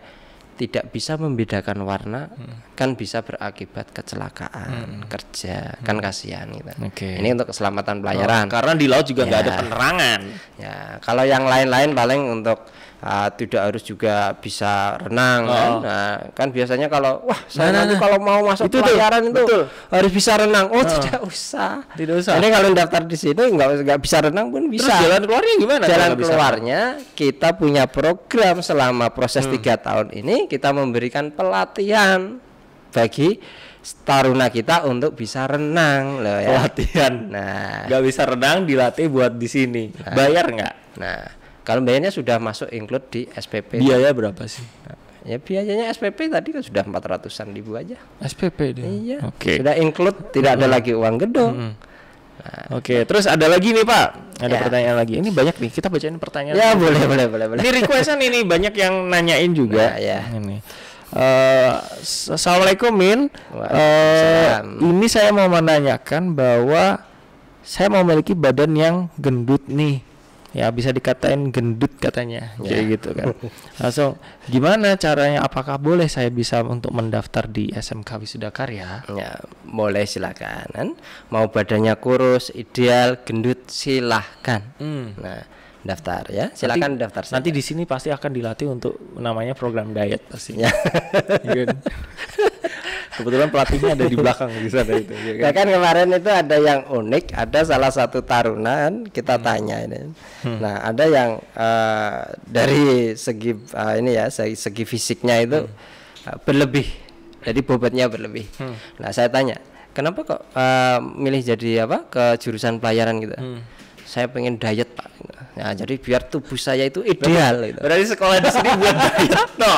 tidak bisa membedakan warna, hmm kan bisa berakibat kecelakaan hmm. kerja hmm. kan kasihan gitu. Okay. Ini untuk keselamatan pelayaran. Oh, karena di laut juga nggak ya. ada penerangan. Ya, kalau yang lain-lain paling untuk uh, tidak harus juga bisa renang oh. kan. Nah, kan biasanya kalau wah saya nah, nanti nah, nah. kalau mau masuk itu pelayaran tuh, itu harus bisa renang. Oh, oh, tidak usah. Tidak usah. Ini kalau daftar di sini nggak nggak bisa renang pun bisa. Terus jalan keluarnya gimana? Jalan keluarnya bisa? kita punya program selama proses hmm. tiga hmm. tahun ini kita memberikan pelatihan bagi taruna kita untuk bisa renang loh ya. Latihan. Nah, nggak bisa renang dilatih buat di sini. Nah, Bayar nggak? Nah, kalau bayarnya sudah masuk include di SPP. Biaya berapa sih? Nah, ya biayanya SPP tadi kan sudah 400-an ribu aja. SPP dia. Iya. Oke. Okay. Sudah include, tidak ada lagi uang gedung. Mm -hmm. Nah, Oke, terus ada lagi nih Pak, ada ya. pertanyaan lagi. Ini banyak nih, kita bacain pertanyaan. Ya boleh, boleh, boleh, boleh. Ini requestan ini banyak yang nanyain juga. Nah, ya. Ini. Uh, Assalamualaikum Min. Uh, ini saya mau menanyakan bahwa saya mau memiliki badan yang gendut nih. Ya bisa dikatain gendut katanya, ya. kayak gitu kan. Langsung nah, gimana caranya? Apakah boleh saya bisa untuk mendaftar di SMK Wisuda Karya? Ya boleh silakan. Mau badannya kurus, ideal, gendut silahkan. Hmm. Nah daftar ya silakan nanti, daftar saja. nanti di sini pasti akan dilatih untuk namanya program diet pastinya iya kan? kebetulan pelatihnya ada di belakang di sana itu iya kan? ya kan? Nah, kan kemarin itu ada yang unik ada salah satu tarunan kita hmm. tanya ini hmm. nah ada yang uh, dari segi uh, ini ya segi, segi fisiknya itu hmm. uh, berlebih jadi bobotnya berlebih hmm. nah saya tanya kenapa kok uh, milih jadi apa ke jurusan pelayaran gitu hmm saya pengen diet pak nah jadi biar tubuh saya itu ideal berarti, gitu. berarti sekolah di sini buat diet no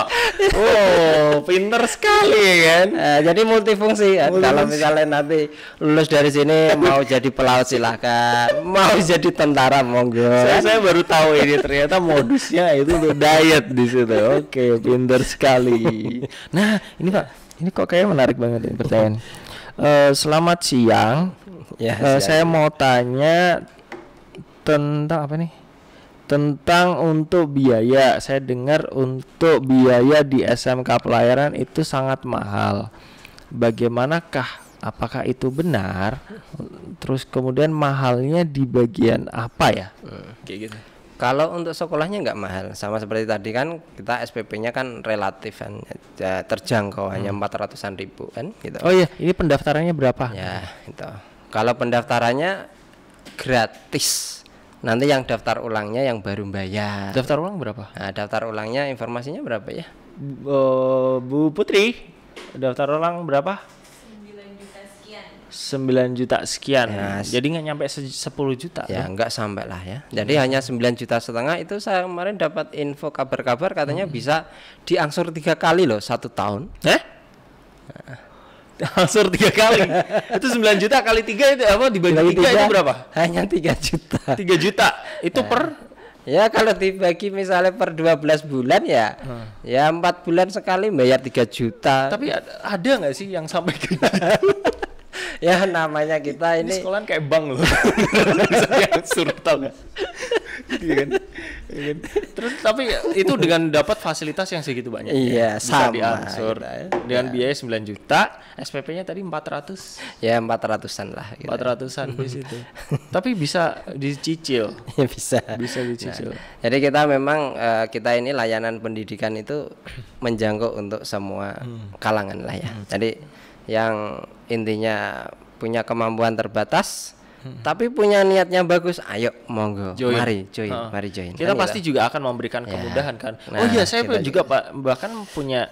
oh pinter sekali kan nah, jadi multifungsi Multifungsi. kalau misalnya nanti lulus dari sini mau jadi pelaut silahkan mau jadi tentara monggo saya, saya baru tahu ini ternyata modusnya itu untuk diet di situ oke pinter sekali nah ini pak ini kok kayak menarik banget ini pertanyaan uh, selamat siang ya, uh, siang. saya mau tanya tentang apa nih? Tentang untuk biaya. Saya dengar untuk biaya di SMK pelayaran itu sangat mahal. Bagaimanakah? Apakah itu benar? Terus kemudian mahalnya di bagian apa ya? Hmm, kayak gitu. Kalau untuk sekolahnya nggak mahal, sama seperti tadi kan kita SPP-nya kan relatif kan ya, terjangkau hmm. hanya empat ratusan ribu kan gitu. Oh iya, ini pendaftarannya berapa? Ya itu. Kalau pendaftarannya gratis Nanti yang daftar ulangnya yang baru bayar. Daftar ulang berapa? Nah, daftar ulangnya informasinya berapa ya? Bu, eh, Bu Putri, daftar ulang berapa? 9 juta sekian. 9 juta sekian. Ya, Jadi nggak nyampe 10 juta. Ya, ya, nggak sampai lah ya. Jadi hmm. hanya 9 juta setengah itu saya kemarin dapat info kabar-kabar katanya hmm. bisa diangsur tiga kali loh satu tahun. eh Sur tiga kali. itu sembilan juta kali tiga itu apa dibagi tiga, tiga itu berapa? Hanya tiga juta. tiga juta. Itu per eh. Ya kalau dibagi misalnya per dua belas bulan ya hmm. ya empat bulan sekali bayar tiga juta. Tapi ada nggak sih yang sampai ke gitu? ya namanya kita ini, ini sekolahan kayak bank loh. Bisa yang gitu kan? Terus tapi itu dengan dapat fasilitas yang segitu banyak. Ya? Iya, ya? Bisa sama. Diansur. Ya. Iya. Ya, gitu, ya. Dengan ya. biaya 9 juta, SPP-nya tadi 400. Ya, 400-an lah gitu. 400-an di situ. tapi bisa dicicil. Ya, bisa. Bisa dicicil. Nah, jadi kita memang uh, kita ini layanan pendidikan itu menjangkau untuk semua hmm. kalangan lah ya. Hmm. Jadi yang intinya punya kemampuan terbatas tapi punya niatnya bagus, ayo monggo, join. mari join, uh. mari join. Kita kan pasti juga akan memberikan yeah. kemudahan kan. Oh nah, oh iya, saya juga, juga pak bahkan punya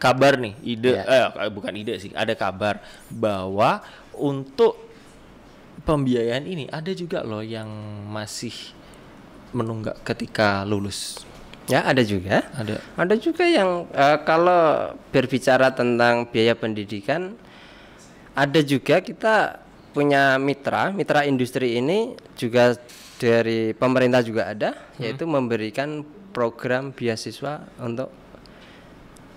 kabar nih, ide yeah. eh bukan ide sih, ada kabar bahwa untuk pembiayaan ini ada juga loh yang masih menunggak ketika lulus. Ya, ada juga. Ada. Ada juga yang uh, kalau berbicara tentang biaya pendidikan ada juga kita punya mitra, mitra industri ini juga dari pemerintah juga ada, hmm. yaitu memberikan program beasiswa untuk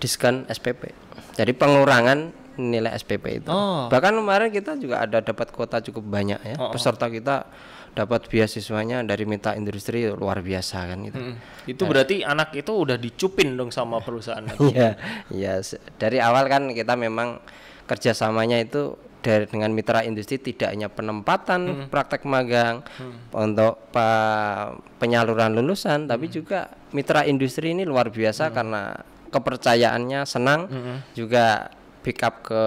diskon SPP. Jadi pengurangan nilai SPP itu. Oh. Bahkan kemarin kita juga ada dapat kuota cukup banyak ya. Oh, oh. Peserta kita dapat beasiswanya dari mitra industri luar biasa kan gitu. Hmm. Nah. Itu nah, berarti anak itu udah dicupin dong sama perusahaan. Iya, iya. Dari awal kan kita memang kerjasamanya itu dari dengan mitra industri tidak hanya penempatan hmm. praktek magang hmm. untuk pe, penyaluran lulusan hmm. tapi juga mitra industri ini luar biasa hmm. karena kepercayaannya senang hmm. juga backup ke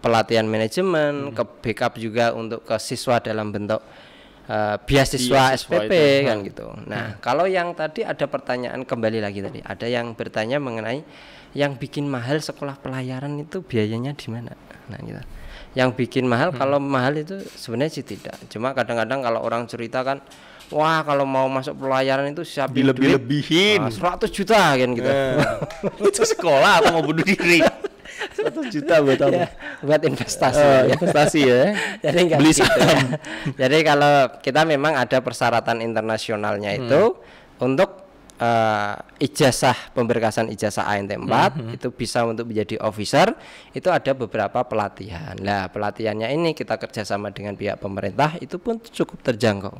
pelatihan manajemen hmm. ke backup juga untuk ke siswa dalam bentuk uh, beasiswa SPP itu. kan hmm. gitu. Nah, hmm. kalau yang tadi ada pertanyaan kembali lagi tadi. Ada yang bertanya mengenai yang bikin mahal sekolah pelayaran itu biayanya di mana? Nah, gitu yang bikin mahal hmm. kalau mahal itu sebenarnya sih tidak cuma kadang-kadang kalau orang cerita kan wah kalau mau masuk pelayaran itu siap lebih lebihin uh, 100 juta kan gitu eh. itu sekolah atau mau bunuh diri 100 juta buat apa? Ya, buat investasi. Uh, ya. Investasi ya. Jadi beli gitu. saham. Gitu ya. Jadi kalau kita memang ada persyaratan internasionalnya hmm. itu untuk uh, ijazah pemberkasan ijazah ANT 4 mm -hmm. itu bisa untuk menjadi officer itu ada beberapa pelatihan. Nah, pelatihannya ini kita kerjasama dengan pihak pemerintah itu pun cukup terjangkau.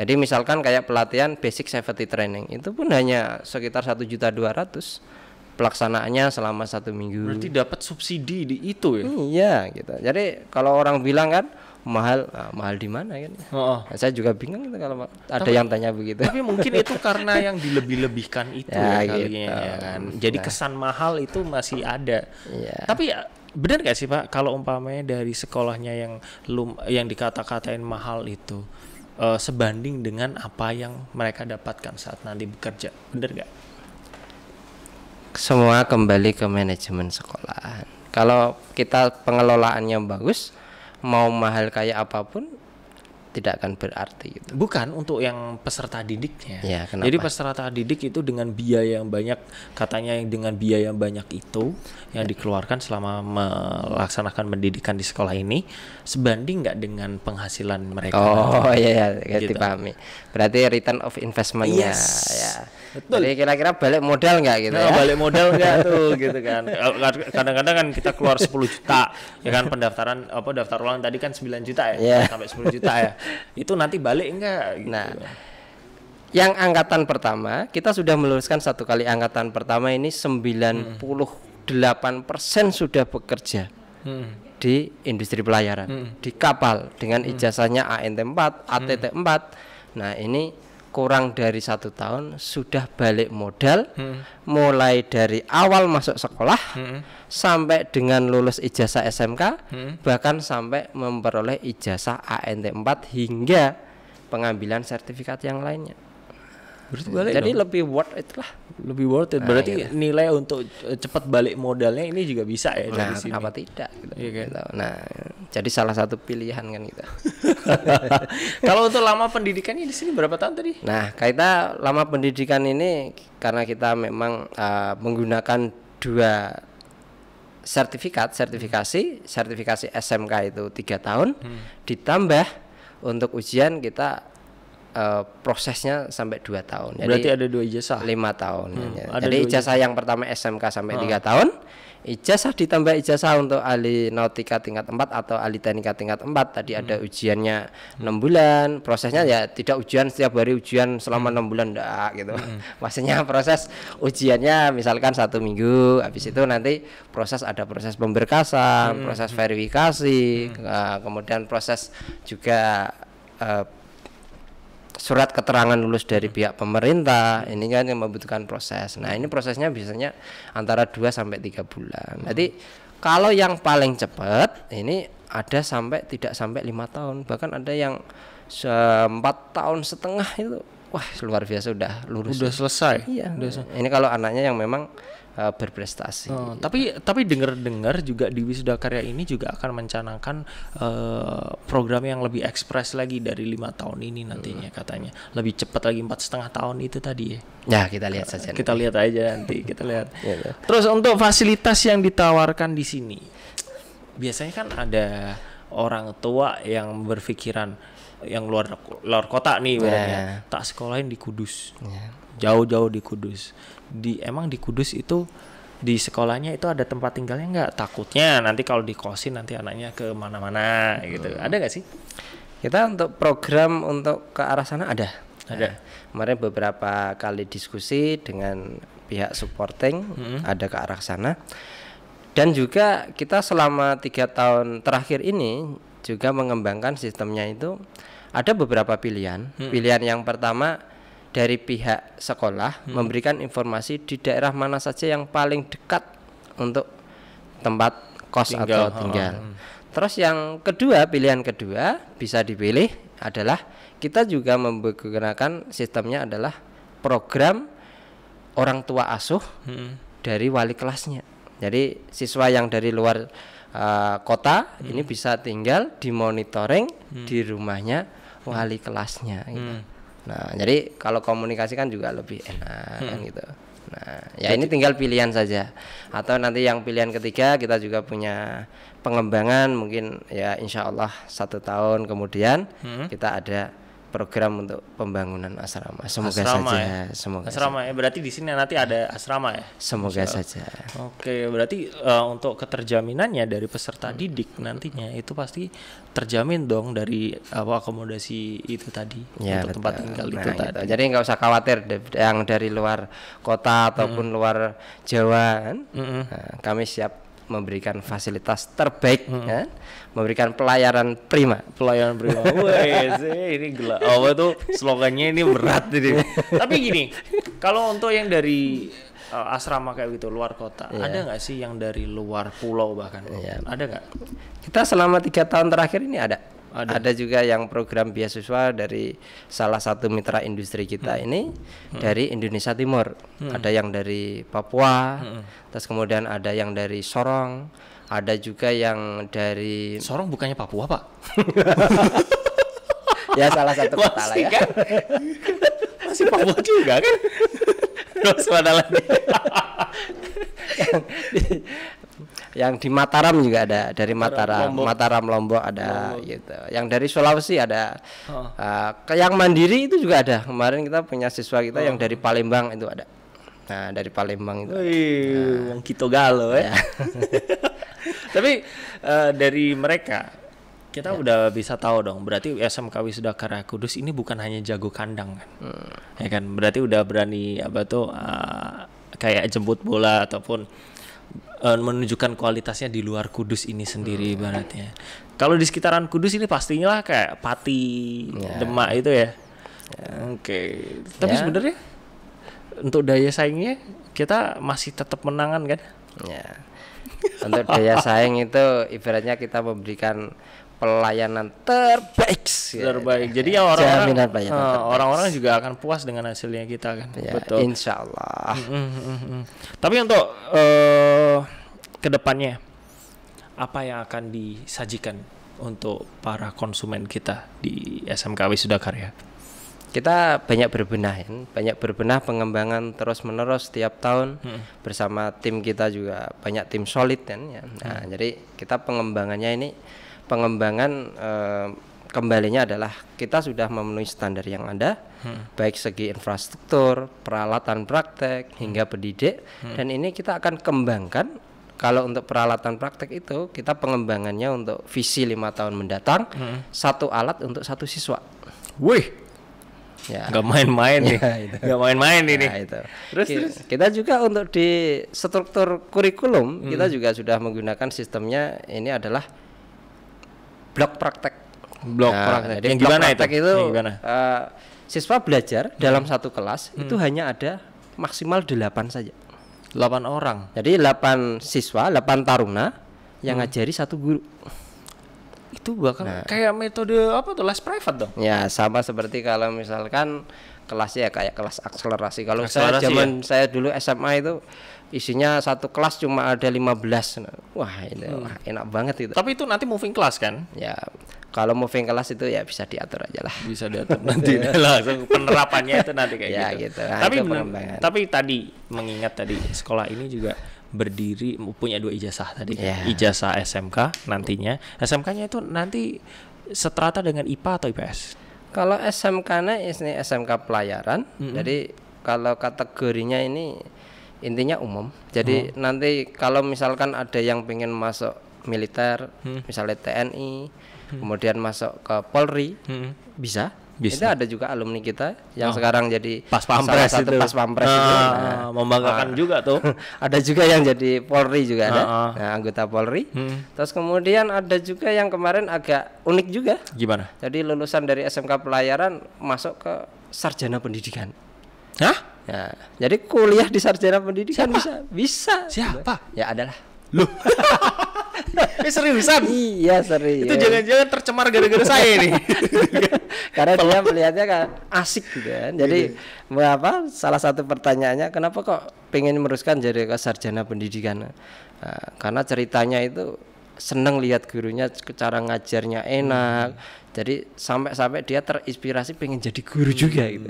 Jadi misalkan kayak pelatihan basic safety training itu pun hanya sekitar satu juta dua ratus pelaksanaannya selama satu minggu. Berarti dapat subsidi di itu ya? Iya gitu. Jadi kalau orang bilang kan mahal nah, mahal di mana kan oh, oh. Nah, saya juga bingung kalau ada tapi, yang tanya begitu tapi mungkin itu karena yang dilebih-lebihkan itu ya, ya kalinya gitu. ya kan nah. jadi nah. kesan mahal itu masih ada ya. tapi ah, benar gak sih pak kalau umpamanya dari sekolahnya yang lum yang dikata-katain mahal itu uh, sebanding dengan apa yang mereka dapatkan saat nanti bekerja benar gak semua kembali ke manajemen sekolahan kalau kita pengelolaannya bagus mau mahal kayak apapun tidak akan berarti gitu. Bukan untuk yang peserta didiknya. Ya, Jadi peserta didik itu dengan biaya yang banyak katanya yang dengan biaya yang banyak itu yang ya. dikeluarkan selama melaksanakan pendidikan di sekolah ini sebanding nggak dengan penghasilan mereka. Oh iya iya gitu. Berarti return of investment-nya yes. ya Betul. Jadi kira-kira balik modal nggak gitu nah, ya? Balik modal nggak tuh gitu kan. Kadang-kadang kan kita keluar 10 juta ya kan pendaftaran apa daftar ulang tadi kan 9 juta ya yeah. sampai 10 juta ya. Itu nanti balik nggak? gitu. Nah. Yang angkatan pertama kita sudah meluluskan satu kali angkatan pertama ini 98% persen sudah bekerja. Hmm. di industri pelayaran, hmm. di kapal dengan hmm. ijazahnya ANT 4, ATT 4. Nah, ini kurang dari satu tahun sudah balik modal hmm. mulai dari awal masuk sekolah hmm. sampai dengan lulus ijazah SMK hmm. bahkan sampai memperoleh ijazah ANT 4 hingga pengambilan sertifikat yang lainnya berarti Balik Jadi dong. Gitu. lebih worth it lah. Lebih worth it. Nah, berarti nah, gitu. nilai untuk eh, cepat balik modalnya ini juga bisa ya nah, dari sini. kenapa tidak gitu. Iya, kan? gitu. Nah, jadi salah satu pilihan kan kita. Kalau untuk lama pendidikan ini di sini berapa tahun tadi? Nah, kita lama pendidikan ini karena kita memang uh, menggunakan dua sertifikat, sertifikasi, sertifikasi SMK itu tiga tahun, hmm. ditambah untuk ujian kita uh, prosesnya sampai 2 tahun. Jadi Berarti ada dua ijazah. Lima tahun. Hmm, ya. Jadi ijazah yang pertama SMK sampai ah. tiga tahun, ijazah ditambah ijazah untuk ahli nautika tingkat 4 atau ahli teknika tingkat 4 tadi hmm. ada ujiannya hmm. bulan. Prosesnya ya tidak ujian setiap hari ujian selama hmm. bulan enggak gitu. Hmm. Maksudnya proses ujiannya misalkan satu minggu, habis itu nanti proses ada proses pemberkasan, hmm. proses hmm. verifikasi, hmm. Eh, kemudian proses juga uh, surat keterangan lulus dari pihak pemerintah ini kan yang membutuhkan proses. Nah, ini prosesnya biasanya antara 2 sampai 3 bulan. Hmm. Jadi kalau yang paling cepat ini ada sampai tidak sampai lima tahun, bahkan ada yang empat tahun setengah itu. Wah, luar biasa udah lurus. Udah selesai. Iya. Udah selesai. Ini kalau anaknya yang memang Eh, berprestasi. Oh, tapi tapi dengar-dengar juga di wisuda karya ini juga akan mencanangkan uh, program yang lebih ekspres lagi dari lima tahun ini nantinya hmm. katanya lebih cepat lagi empat setengah tahun itu tadi ya. Ya kita lihat saja. Kita nanti. lihat aja nanti kita lihat. Ya, ya, Terus untuk fasilitas yang ditawarkan di sini biasanya kan ada orang tua yang berpikiran yang luar luar kota nih yeah. berarti tak sekolahin di Kudus ya. jauh-jauh yeah. di Kudus di emang di Kudus itu di sekolahnya itu ada tempat tinggalnya nggak takutnya nanti kalau dikosin nanti anaknya ke mana-mana gitu. hmm. gitu ada nggak sih kita untuk program untuk ke arah sana ada ada nah, kemarin beberapa kali diskusi dengan pihak supporting hmm. ada ke arah sana dan juga kita selama tiga tahun terakhir ini juga mengembangkan sistemnya itu ada beberapa pilihan. Hmm. Pilihan yang pertama dari pihak sekolah hmm. memberikan informasi di daerah mana saja yang paling dekat untuk tempat kos tinggal. atau tinggal. Hmm. Terus yang kedua, pilihan kedua bisa dipilih adalah kita juga menggunakan sistemnya adalah program orang tua asuh hmm. dari wali kelasnya. Jadi siswa yang dari luar uh, kota hmm. ini bisa tinggal dimonitoring hmm. di rumahnya wali hmm. kelasnya gitu. hmm. nah jadi kalau komunikasi kan juga lebih enak hmm. kan gitu Nah, ya Jadi, ini tinggal pilihan saja. Atau nanti yang pilihan ketiga kita juga punya pengembangan mungkin ya insyaallah satu tahun kemudian hmm. kita ada program untuk pembangunan asrama. Semoga asrama saja, ya? semoga. Asrama saja. ya, berarti di sini nanti ada asrama ya. Semoga so, saja. Oke, berarti uh, untuk keterjaminannya dari peserta hmm. didik nantinya itu pasti terjamin dong dari apa eh, akomodasi itu tadi ya, untuk betul. tempat tinggal nah, itu gitu. tadi. Jadi nggak usah khawatir yang dari luar kota ataupun hmm. luar Jawa kan. Hmm, hmm. Nah, kami siap memberikan fasilitas terbaik -hmm. kan memberikan pelayaran prima pelayaran prima wes ini gila oh, apa tuh slogannya ini berat ini tapi gini kalau untuk yang dari uh, asrama kayak gitu luar kota yeah. ada nggak sih yang dari luar pulau bahkan yeah. ada nggak kita selama tiga tahun terakhir ini ada ada. ada juga yang program beasiswa dari salah satu mitra industri kita hmm. ini hmm. dari Indonesia Timur. Hmm. Ada yang dari Papua, hmm. terus kemudian ada yang dari Sorong, ada juga yang dari Sorong bukannya Papua pak ya salah satu kota lah ya kan? masih Papua juga kan terus mana lagi yang, di, yang di Mataram juga ada dari Mataram Lombok. Mataram Lombok ada Lombok. gitu yang dari Sulawesi ada oh. uh, yang mandiri itu juga ada kemarin kita punya siswa kita oh. yang dari Palembang itu ada Nah, dari Palembang itu. Wih, nah. yang Kito Galo eh. ya. Tapi uh, dari mereka kita ya. udah bisa tahu dong. Berarti SMK Wisuda Karya Kudus ini bukan hanya jago kandang kan. Hmm. Ya kan? Berarti udah berani apa tuh uh, kayak jemput bola ataupun uh, menunjukkan kualitasnya di luar Kudus ini sendiri hmm. ibaratnya. Kalau di sekitaran Kudus ini pastinya lah kayak Pati, ya. Demak itu ya. ya. Oke. Okay. Tapi ya. sebenarnya untuk daya saingnya kita masih tetap menangan kan? Ya untuk daya saing itu ibaratnya kita memberikan pelayanan terbaik terbaik jadi ya orang-orang uh, orang-orang juga akan puas dengan hasilnya kita kan ya, betul insyaallah mm, mm, mm, mm, mm. tapi untuk uh, eh, kedepannya apa yang akan disajikan untuk para konsumen kita di SMKW Sudakarya kita banyak berbenah ya, banyak berbenah pengembangan terus menerus setiap tahun hmm. bersama tim kita juga banyak tim solid kan ya. Nah, hmm. jadi kita pengembangannya ini pengembangan eh, kembalinya adalah kita sudah memenuhi standar yang ada hmm. baik segi infrastruktur, peralatan praktek hmm. hingga pendidik hmm. dan ini kita akan kembangkan kalau untuk peralatan praktek itu kita pengembangannya untuk visi lima tahun mendatang hmm. satu alat untuk satu siswa. Wih, ya. nggak main-main ya, nih. nggak main-main ya, ini itu. terus kita, terus kita juga untuk di struktur kurikulum hmm. kita juga sudah menggunakan sistemnya ini adalah blok praktek blok nah, praktek yang blok gimana itu, itu gimana? Uh, siswa belajar hmm. dalam satu kelas hmm. itu hanya ada maksimal delapan saja delapan orang jadi delapan siswa delapan taruna yang hmm. ngajari satu guru itu bakal nah. kayak metode apa tuh les private dong ya sama seperti kalau misalkan kelasnya kayak kelas akselerasi kalau saya zaman ya? saya dulu SMA itu isinya satu kelas cuma ada 15 wah ini hmm. wah, enak banget itu tapi itu nanti moving kelas kan ya kalau moving kelas itu ya bisa diatur aja lah bisa diatur nanti langsung penerapannya itu nanti kayak ya, gitu. gitu nah, tapi itu tapi tadi mengingat tadi sekolah ini juga berdiri punya dua ijazah tadi yeah. ijazah SMK nantinya SMK-nya itu nanti seterata dengan IPA atau IPS kalau SMK-nya ini SMK pelayaran mm -hmm. jadi kalau kategorinya ini intinya umum jadi mm nanti kalau misalkan ada yang pengen masuk militer mm misalnya TNI mm kemudian masuk ke Polri mm -hmm. bisa bisa. Itu ada juga alumni kita yang oh. sekarang jadi pas pampres salah satu itu. pas pampres ah, itu. Nah. membanggakan ah. juga tuh. ada juga yang jadi Polri juga ah, ada. Ah. Nah, anggota Polri. Hmm. Terus kemudian ada juga yang kemarin agak unik juga. Gimana? Jadi lulusan dari SMK Pelayaran masuk ke sarjana pendidikan. Hah? Ya, jadi kuliah di sarjana pendidikan Siapa? bisa bisa. Siapa? Ya adalah Loh. Ini seriusan? Iya serius. Itu jangan-jangan tercemar gara-gara saya nih. Karena dia melihatnya kan asik gitu kan. Iya. Jadi mengapa apa? Salah satu pertanyaannya kenapa kok pengen meneruskan jadi ke sarjana pendidikan? Nah, karena ceritanya itu seneng lihat gurunya cara ngajarnya enak. Hmm. Jadi sampai-sampai dia terinspirasi pengen jadi guru hmm, juga gitu.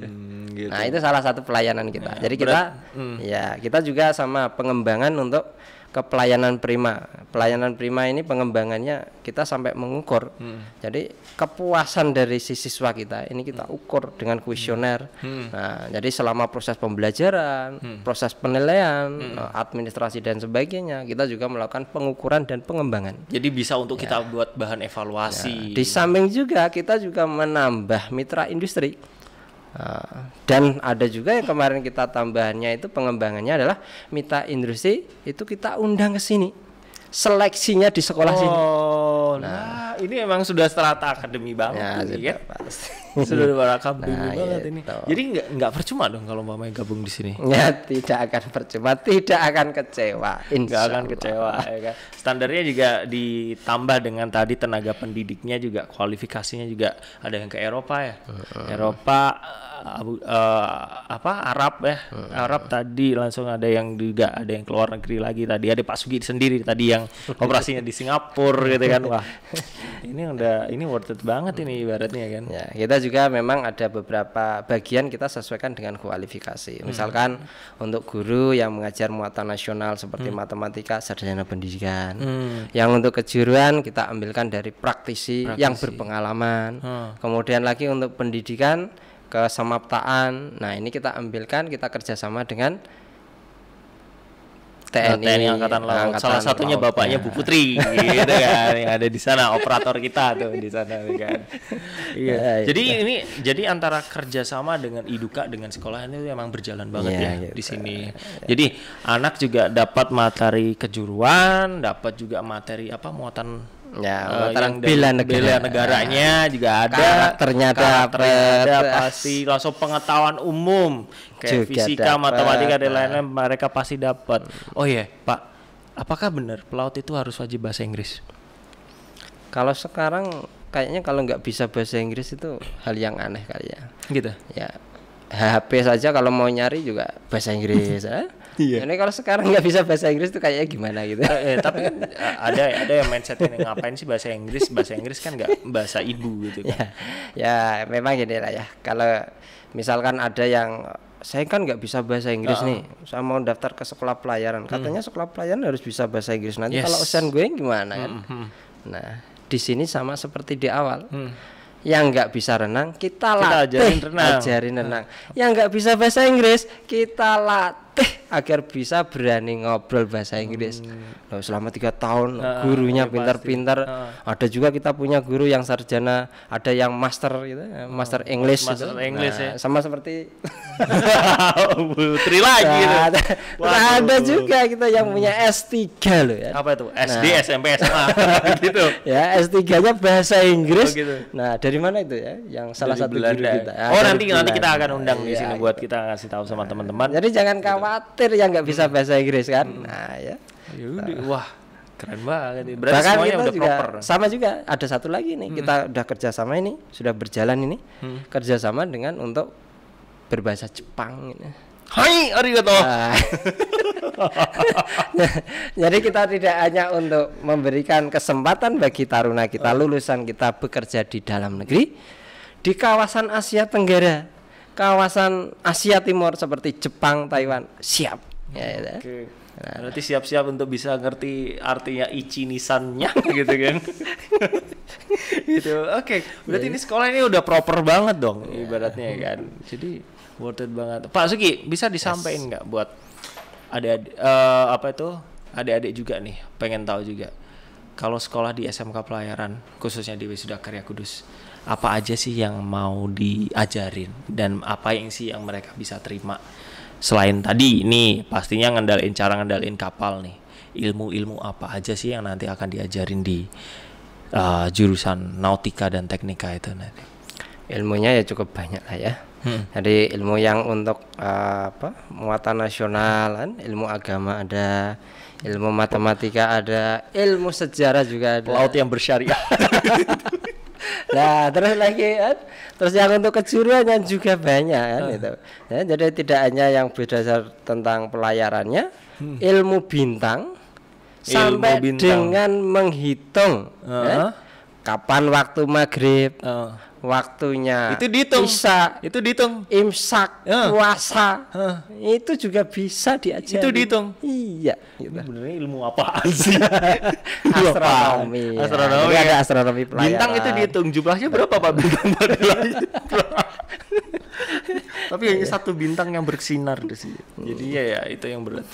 gitu. Nah, itu salah satu pelayanan kita. Ya, Jadi berat, kita hmm. ya, kita juga sama pengembangan untuk ke pelayanan prima. Pelayanan prima ini pengembangannya kita sampai mengukur. Hmm. Jadi kepuasan dari si siswa kita ini kita hmm. ukur dengan kuesioner. Hmm. hmm. Nah, jadi selama proses pembelajaran, hmm. proses penilaian, hmm. Eh, administrasi dan sebagainya, kita juga melakukan pengukuran dan pengembangan. Jadi bisa untuk ya. kita buat bahan evaluasi. Ya. Di samping juga kita juga menambah mitra industri. Eh, dan ada juga yang kemarin kita tambahannya itu pengembangannya adalah mita industri itu kita undang ke sini seleksinya di sekolah oh, sini. Oh, nah, nah ini emang sudah strata akademi banget, ya, gitu, Seluruh Barakam nah, banget ini. Gitu. Jadi nggak nggak percuma dong kalau mama gabung di sini. Ya tidak akan percuma, tidak akan kecewa. Enggak akan kecewa ya kan. Standarnya juga ditambah dengan tadi tenaga pendidiknya juga kualifikasinya juga ada yang ke Eropa ya. Uh, uh. Eropa eh, Abu, uh, apa Arab ya uh, Arab tadi langsung ada yang juga ada yang keluar negeri lagi tadi ada Pak Sugi sendiri tadi yang operasinya di Singapura gitu kan wah ini udah ini worth it banget ini ibaratnya kan ya kita juga juga memang ada beberapa bagian kita sesuaikan dengan kualifikasi. Hmm. Misalkan hmm. untuk guru yang mengajar muatan nasional seperti hmm. matematika, sarjana pendidikan. Hmm. Yang untuk kejuruan kita ambilkan dari praktisi, praktisi. yang berpengalaman. Hmm. Kemudian lagi untuk pendidikan kesamaptaan. Nah, ini kita ambilkan kita kerjasama dengan TNI, oh, TNI Angkatan Laut. Angkatan Salah satunya Laut, bapaknya ya. Bu Putri gitu kan yang ada di sana operator kita tuh di sana gitu kan. Iya. Yeah, ya, jadi yeah. ini jadi antara kerjasama dengan iduka dengan sekolah itu memang berjalan banget yeah, ya gitu. di sini. Jadi anak juga dapat materi kejuruan, dapat juga materi apa muatan Ya, uh, yang bela negara. bela negaranya nah, juga ada. ternyata ternyata ada, pasti langsung pengetahuan umum kayak juga fisika, dapet. matematika dan lain-lain mereka pasti dapat. Oh iya, Pak. Apakah benar pelaut itu harus wajib bahasa Inggris? Kalau sekarang kayaknya kalau nggak bisa bahasa Inggris itu hal yang aneh kali ya. Gitu. Ya. HP saja kalau mau nyari juga bahasa Inggris. Ya. Iya. Ini kalau sekarang nggak bisa bahasa Inggris tuh kayaknya gimana gitu. eh, eh tapi kan eh, ada ada yang mindset ini ngapain sih bahasa Inggris? Bahasa Inggris kan nggak bahasa ibu gitu kan. Ya, ya memang gini lah ya. Kalau misalkan ada yang saya kan nggak bisa bahasa Inggris uh nih. Saya mau daftar ke sekolah pelayaran. Hmm. Katanya sekolah pelayaran harus bisa bahasa Inggris. Nanti yes. kalau usian gue gimana kan? Hmm, -hmm. Nah, di sini sama seperti di awal. Hmm. Yang nggak bisa renang kita, kita latih, ajarin renang. Ajarin renang. Hmm. Yang nggak bisa bahasa Inggris kita latih Eh akhir bisa berani ngobrol bahasa Inggris. Hmm. Loh, selama tiga tahun uh, gurunya pintar-pintar. Uh, Ada juga kita punya guru yang sarjana, ada yang master gitu, uh, master English. Master gitu. English nah, ya. Sama seperti Putri lagi nah, gitu. Nah, ada juga kita yang hmm. punya S3 loh ya. Apa itu? SD, nah. SMP, SMA gitu. Ya, S3-nya bahasa Inggris. Oh, gitu. Nah, dari mana itu ya? Yang salah dari satu Belanda. guru kita. Ah, oh, nanti nanti kita akan undang ya, di iya, sini ya, buat gitu. kita kasih tahu sama nah, teman-teman. Jadi jangan gitu. kawal khawatir yang nggak bisa hmm. bahasa Inggris kan hmm. nah ya Yaudah. wah keren banget Berarti bahkan kita udah juga proper. sama juga ada satu lagi nih hmm. kita udah kerjasama ini sudah berjalan ini hmm. kerjasama dengan untuk berbahasa Jepang ini. Hai arigato. Nah, jadi kita tidak hanya untuk memberikan kesempatan bagi taruna kita hmm. lulusan kita bekerja di dalam negeri di kawasan Asia Tenggara kawasan Asia Timur seperti Jepang, Taiwan. Siap. Ya, ya, ya. Oke. Nah. Berarti siap-siap untuk bisa ngerti artinya nisannya gitu kan. gitu. Oke, okay. berarti Jadi. Iya. ini sekolah ini udah proper banget dong ya. ibaratnya kan. Jadi worth it banget. Pak Sugi, bisa disampaikan nggak yes. buat adik uh, eh, apa itu? Adik-adik juga nih pengen tahu juga. Kalau sekolah di SMK pelayaran khususnya di Wisuda Karya Kudus apa aja sih yang mau diajarin dan apa yang sih yang mereka bisa terima selain tadi ini pastinya ngendalin cara ngendalin kapal nih ilmu-ilmu apa aja sih yang nanti akan diajarin di uh, jurusan nautika dan teknika itu nanti ilmunya ya cukup banyak lah ya hmm. jadi ilmu yang untuk uh, apa muatan nasionalan ilmu agama ada ilmu matematika ada ilmu sejarah juga ada laut yang bersyariah nah terus lagi kan terus yang untuk yang kan juga banyak kan uh. Ah. itu ya, jadi tidak hanya yang berdasar tentang pelayarannya hmm. ilmu bintang ilmu sampai bintang. dengan menghitung uh -huh. ya kapan waktu maghrib oh. waktunya itu dihitung bisa itu dihitung imsak oh. puasa oh. itu juga bisa diajari itu dihitung iya gitu. benernya ilmu apa? sih iya, astronomi astronomi ya. ada astronomi pelayaran. bintang itu dihitung jumlahnya berapa pak bintang tapi hanya satu bintang yang bersinar di sini jadi ya, ya itu yang berat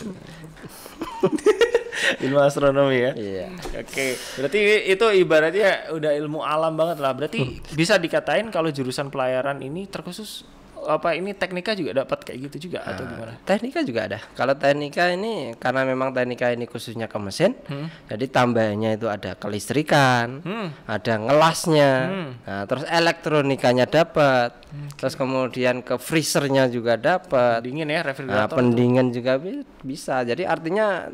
ilmu astronomi ya. Iya. Oke. Okay. Berarti itu ibaratnya udah ilmu alam banget lah. Berarti bisa dikatain kalau jurusan pelayaran ini terkhusus apa ini teknika juga dapat kayak gitu juga nah, atau ah, gimana? Teknika juga ada. Kalau teknika ini karena memang teknika ini khususnya ke mesin, hmm. jadi tambahnya itu ada kelistrikan, hmm. ada ngelasnya, hmm. nah, terus elektronikanya dapat, Okay. Terus kemudian ke freezernya juga dapat. dingin ya nah, refrigerator. Nah, pendingin juga bi bisa. Jadi artinya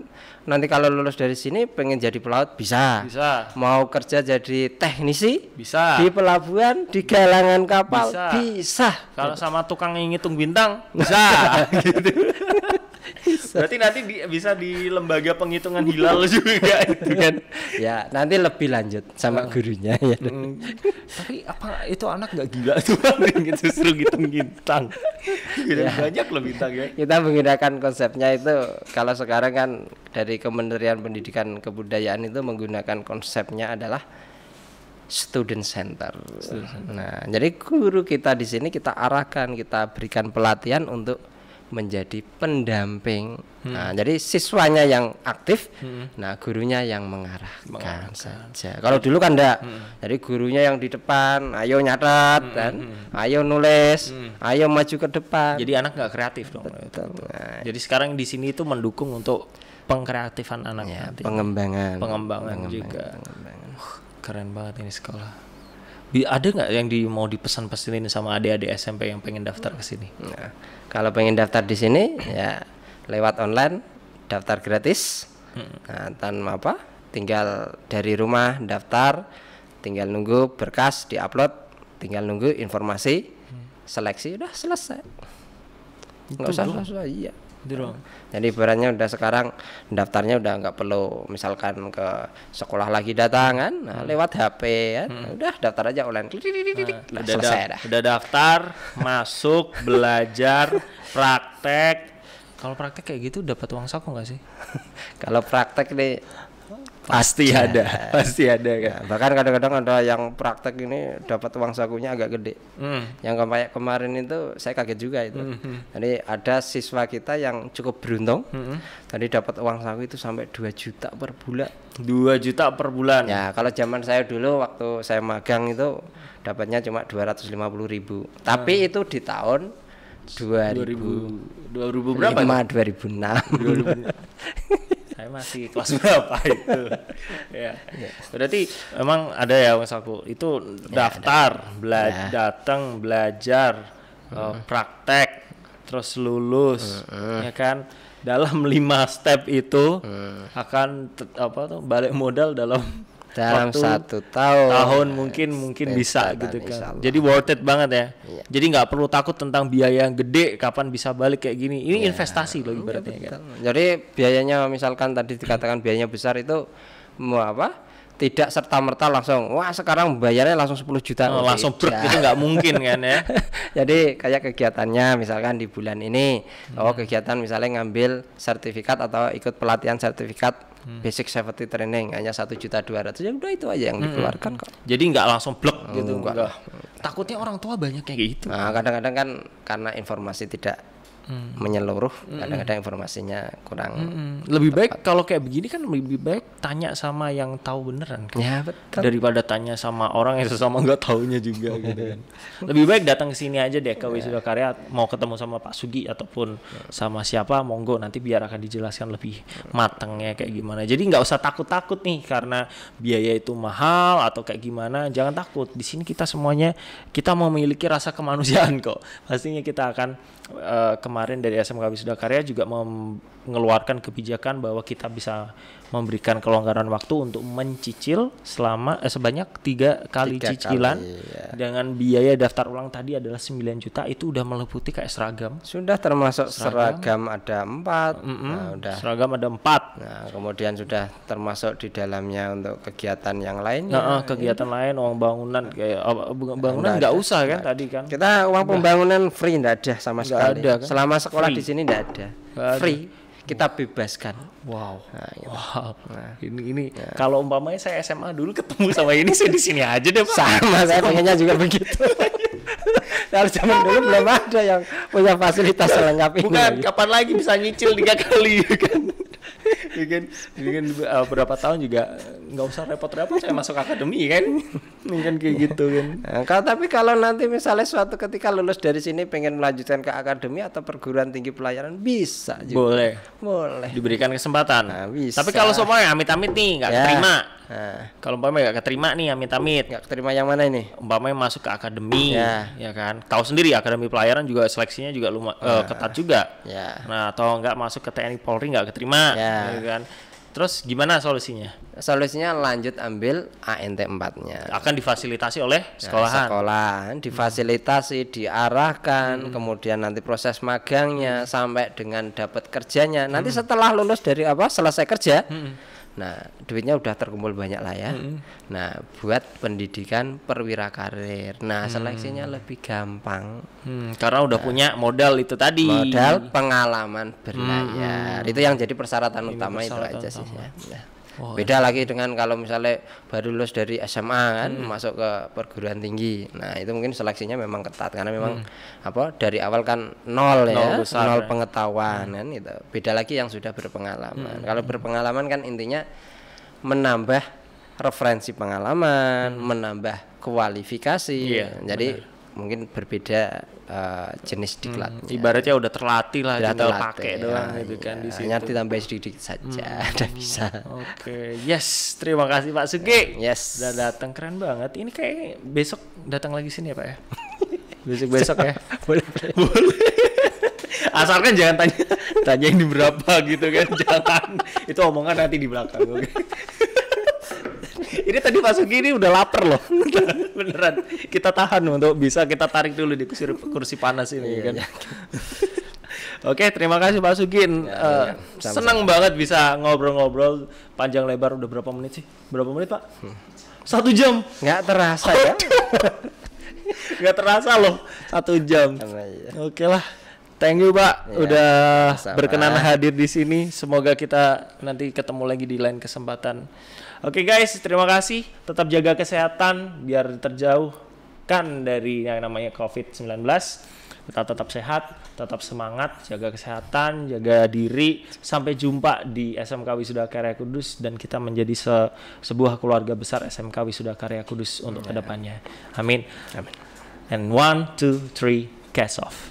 nanti kalau lulus dari sini pengen jadi pelaut bisa. Bisa. Mau kerja jadi teknisi? Bisa. Di pelabuhan, di galangan kapal? Bisa. bisa. Kalau sama tukang ngitung bintang? Bisa. gitu. Berarti nanti di, bisa di lembaga penghitungan hilal juga itu kan. Ya, nanti lebih lanjut sama ah. gurunya ya. Hmm. Tapi apa itu anak nggak gila tuh justru gitu bintang. ya. banyak loh bintang ya. Kita menggunakan konsepnya itu kalau sekarang kan dari Kementerian Pendidikan Kebudayaan itu menggunakan konsepnya adalah student center. Student center. Nah, jadi guru kita di sini kita arahkan, kita berikan pelatihan untuk menjadi pendamping. Hmm. Nah, jadi siswanya yang aktif, hmm. nah gurunya yang mengarahkan, mengarahkan. saja. Kalau dulu kan enggak. Hmm. Jadi gurunya yang di depan, ayo nyatat hmm. dan hmm, hmm. ayo nulis, hmm. ayo maju ke depan. Jadi anak nggak kreatif dong. Betul. Betul. Nah. Jadi sekarang di sini itu mendukung untuk pengkreatifan anak ya, pengembangan. pengembangan. Pengembangan juga. Pengembangan. Uh, keren banget ini sekolah. Bi ada nggak yang di, mau dipesan-pesenin sama adik-adik SMP yang pengen daftar ke sini? Nah, kalau pengen daftar di sini ya lewat online daftar gratis. Hmm. Nah, tanpa apa? Tinggal dari rumah daftar, tinggal nunggu berkas diupload, tinggal nunggu informasi hmm. seleksi udah selesai. Nggak usah, usah, iya. Gitu Jadi ibaratnya udah sekarang daftarnya udah nggak perlu misalkan ke sekolah lagi datang kan, nah, hmm. lewat HP kan, hmm. udah daftar aja online. nah, udah selesai da dah. Udah daftar, masuk, belajar, praktek. Kalau praktek kayak gitu dapat uang saku nggak sih? Kalau praktek nih pasti ya. ada pasti ada kan nah, bahkan kadang-kadang ada yang praktek ini dapat uang sakunya agak gede hmm. yang kayak kemarin itu saya kaget juga itu hmm. hmm. jadi ada siswa kita yang cukup beruntung hmm. hmm. tadi dapat uang saku itu sampai 2 juta per bulan 2 juta per bulan ya kalau zaman saya dulu waktu saya magang itu dapatnya cuma 250 ribu tapi hmm. itu di tahun 2000 2000, 2000 berapa 5, 2006 2006 saya masih kelas berapa itu ya yeah. berarti emang ada ya mas aku itu ya, daftar bela ya. datang belajar uh, praktek terus lulus hmm. ya kan dalam lima step itu mm. akan apa tuh balik modal dalam dalam waktu satu tahun tahun mungkin mungkin bisa gitu kan jadi worth it banget ya iya. jadi nggak perlu takut tentang biaya yang gede kapan bisa balik kayak gini ini iya. investasi loh iya, ibaratnya kan jadi biayanya misalkan tadi dikatakan biayanya besar itu mau apa tidak serta merta langsung wah sekarang bayarnya langsung 10 juta oh, langsung brek ya. itu nggak mungkin kan ya jadi kayak kegiatannya misalkan di bulan ini oh, hmm. oh kegiatan misalnya ngambil sertifikat atau ikut pelatihan sertifikat hmm. basic safety training hanya satu juta dua ratus ya udah itu aja yang hmm. dikeluarkan hmm. kok jadi nggak langsung blok gitu enggak. enggak. takutnya orang tua banyak kayak gitu nah, kadang-kadang kan karena informasi tidak Hmm. menyeluruh hmm. kadang-kadang hmm. informasinya kurang hmm. lebih tepat. baik kalau kayak begini kan lebih baik tanya sama yang tahu beneran kan? ya betul daripada tanya sama orang yang sesama nggak tahunya juga gitu kan lebih baik datang ke sini aja deh ke ya. wisuda karya mau ketemu sama Pak Sugi ataupun ya. sama siapa monggo nanti biar akan dijelaskan lebih matangnya kayak gimana jadi nggak usah takut-takut nih karena biaya itu mahal atau kayak gimana jangan takut di sini kita semuanya kita memiliki rasa kemanusiaan kok pastinya kita akan uh, kemarin dari SMK Wisuda Karya juga mengeluarkan kebijakan bahwa kita bisa memberikan kelonggaran waktu untuk mencicil selama eh, sebanyak tiga kali tiga cicilan kali, ya. dengan biaya daftar ulang tadi adalah 9 juta itu udah meliputi kayak seragam sudah termasuk seragam, seragam ada empat mm -mm, nah, seragam ada empat nah kemudian sudah termasuk di dalamnya untuk kegiatan yang lainnya nah, kegiatan ya. lain uang bangunan kayak eh, bangunan nggak usah kan tadi kan kita uang pembangunan free nggak ada sama sekali ada, kan? selama sekolah free. di sini nggak ada free kita bebaskan. Wow. Nah, gitu. Wow. Nah. Ini ini ya. kalau umpamanya saya SMA dulu ketemu sama ini saya di sini aja deh, Pak. Sama saya pengennya juga begitu. Dari zaman dulu belum ada yang punya fasilitas lengkap ini. Bukan, kapan lagi bisa nyicil tiga kali kan bikin ya bikin ya uh, eh, berapa tahun juga nggak usah repot-repot saya masuk akademi kan mungkin ya kayak gitu kan nah, kalau tapi kalau nanti misalnya suatu ketika lulus dari sini pengen melanjutkan ke akademi atau perguruan tinggi pelayaran bisa juga. boleh boleh diberikan kesempatan nah, bisa. tapi kalau semuanya amit-amit nih nggak ya. terima Nah. Kalau umpamanya gak keterima nih ya minta amit Gak keterima yang mana ini? Umpamanya masuk ke akademi, ya, ya kan. Tahu sendiri akademi pelayaran juga seleksinya juga lumayan nah. Eh, uh, ketat juga. Ya. Nah atau nggak masuk ke TNI Polri nggak keterima, ya. ya kan. Terus gimana solusinya? Solusinya lanjut ambil ANT 4-nya. Akan difasilitasi oleh ya, sekolahan. Nah, sekolahan difasilitasi, hmm. diarahkan, hmm. kemudian nanti proses magangnya hmm. sampai dengan dapat kerjanya. Nanti hmm. setelah lulus dari apa? selesai kerja. Hmm Nah, duitnya udah terkumpul banyak lah ya. Mm -hmm. Nah, buat pendidikan perwira karir. Nah, mm. seleksinya lebih gampang. Mm, karena udah nah, punya modal itu tadi. Modal pengalaman berlayar. Mm. Itu yang jadi persyaratan Ini utama persyaratan itu aja utama. sih ya. Nah. Oh, Beda iya. lagi dengan kalau misalnya baru lulus dari SMA kan hmm. masuk ke perguruan tinggi. Nah, itu mungkin seleksinya memang ketat karena memang hmm. apa dari awal kan nol, ya, nol ya, besar, nol pengetahuan hmm. kan itu. Beda lagi yang sudah berpengalaman. Hmm. Kalau berpengalaman kan intinya menambah referensi pengalaman, hmm. menambah kualifikasi. Yeah, Jadi benar mungkin berbeda uh, jenis hmm, diklat. Hmm, ibaratnya udah terlatih lah udah tinggal pakai ya, doang gitu ya, kan di iya, situ. Hanya tambah sedikit saja hmm. udah bisa. Oke, okay. yes, terima kasih Pak Sugi. Yes. Udah datang keren banget. Ini kayak besok datang lagi sini ya, Pak ya. Besok-besok ya. boleh, boleh. boleh. Asalkan jangan tanya tanya ini berapa gitu kan. Jangan. Itu omongan nanti di belakang. Okay ini tadi Pak gini udah lapar loh. Beneran. Kita tahan untuk bisa kita tarik dulu di kursi, kursi panas ini iya, kan. Iya. Oke, terima kasih Pak Sugin. Eh, ya, uh, ya. ya. Senang banget bisa ngobrol-ngobrol panjang lebar. Udah berapa menit sih? Berapa menit Pak? Hmm. Satu jam. Gak terasa ya. Gak terasa loh. Satu jam. Iya. Oke lah. Thank you Pak, ya, udah sama. berkenan hadir di sini. Semoga kita nanti ketemu lagi di lain kesempatan. Oke okay guys, terima kasih. Tetap jaga kesehatan biar terjauhkan dari yang namanya COVID-19. Tetap tetap sehat, tetap semangat, jaga kesehatan, jaga diri. Sampai jumpa di SMK Wisuda Karya Kudus dan kita menjadi se sebuah keluarga besar SMK Wisuda Karya Kudus untuk ya. kedepannya. Amin. Amin. And one, two, three, cast off.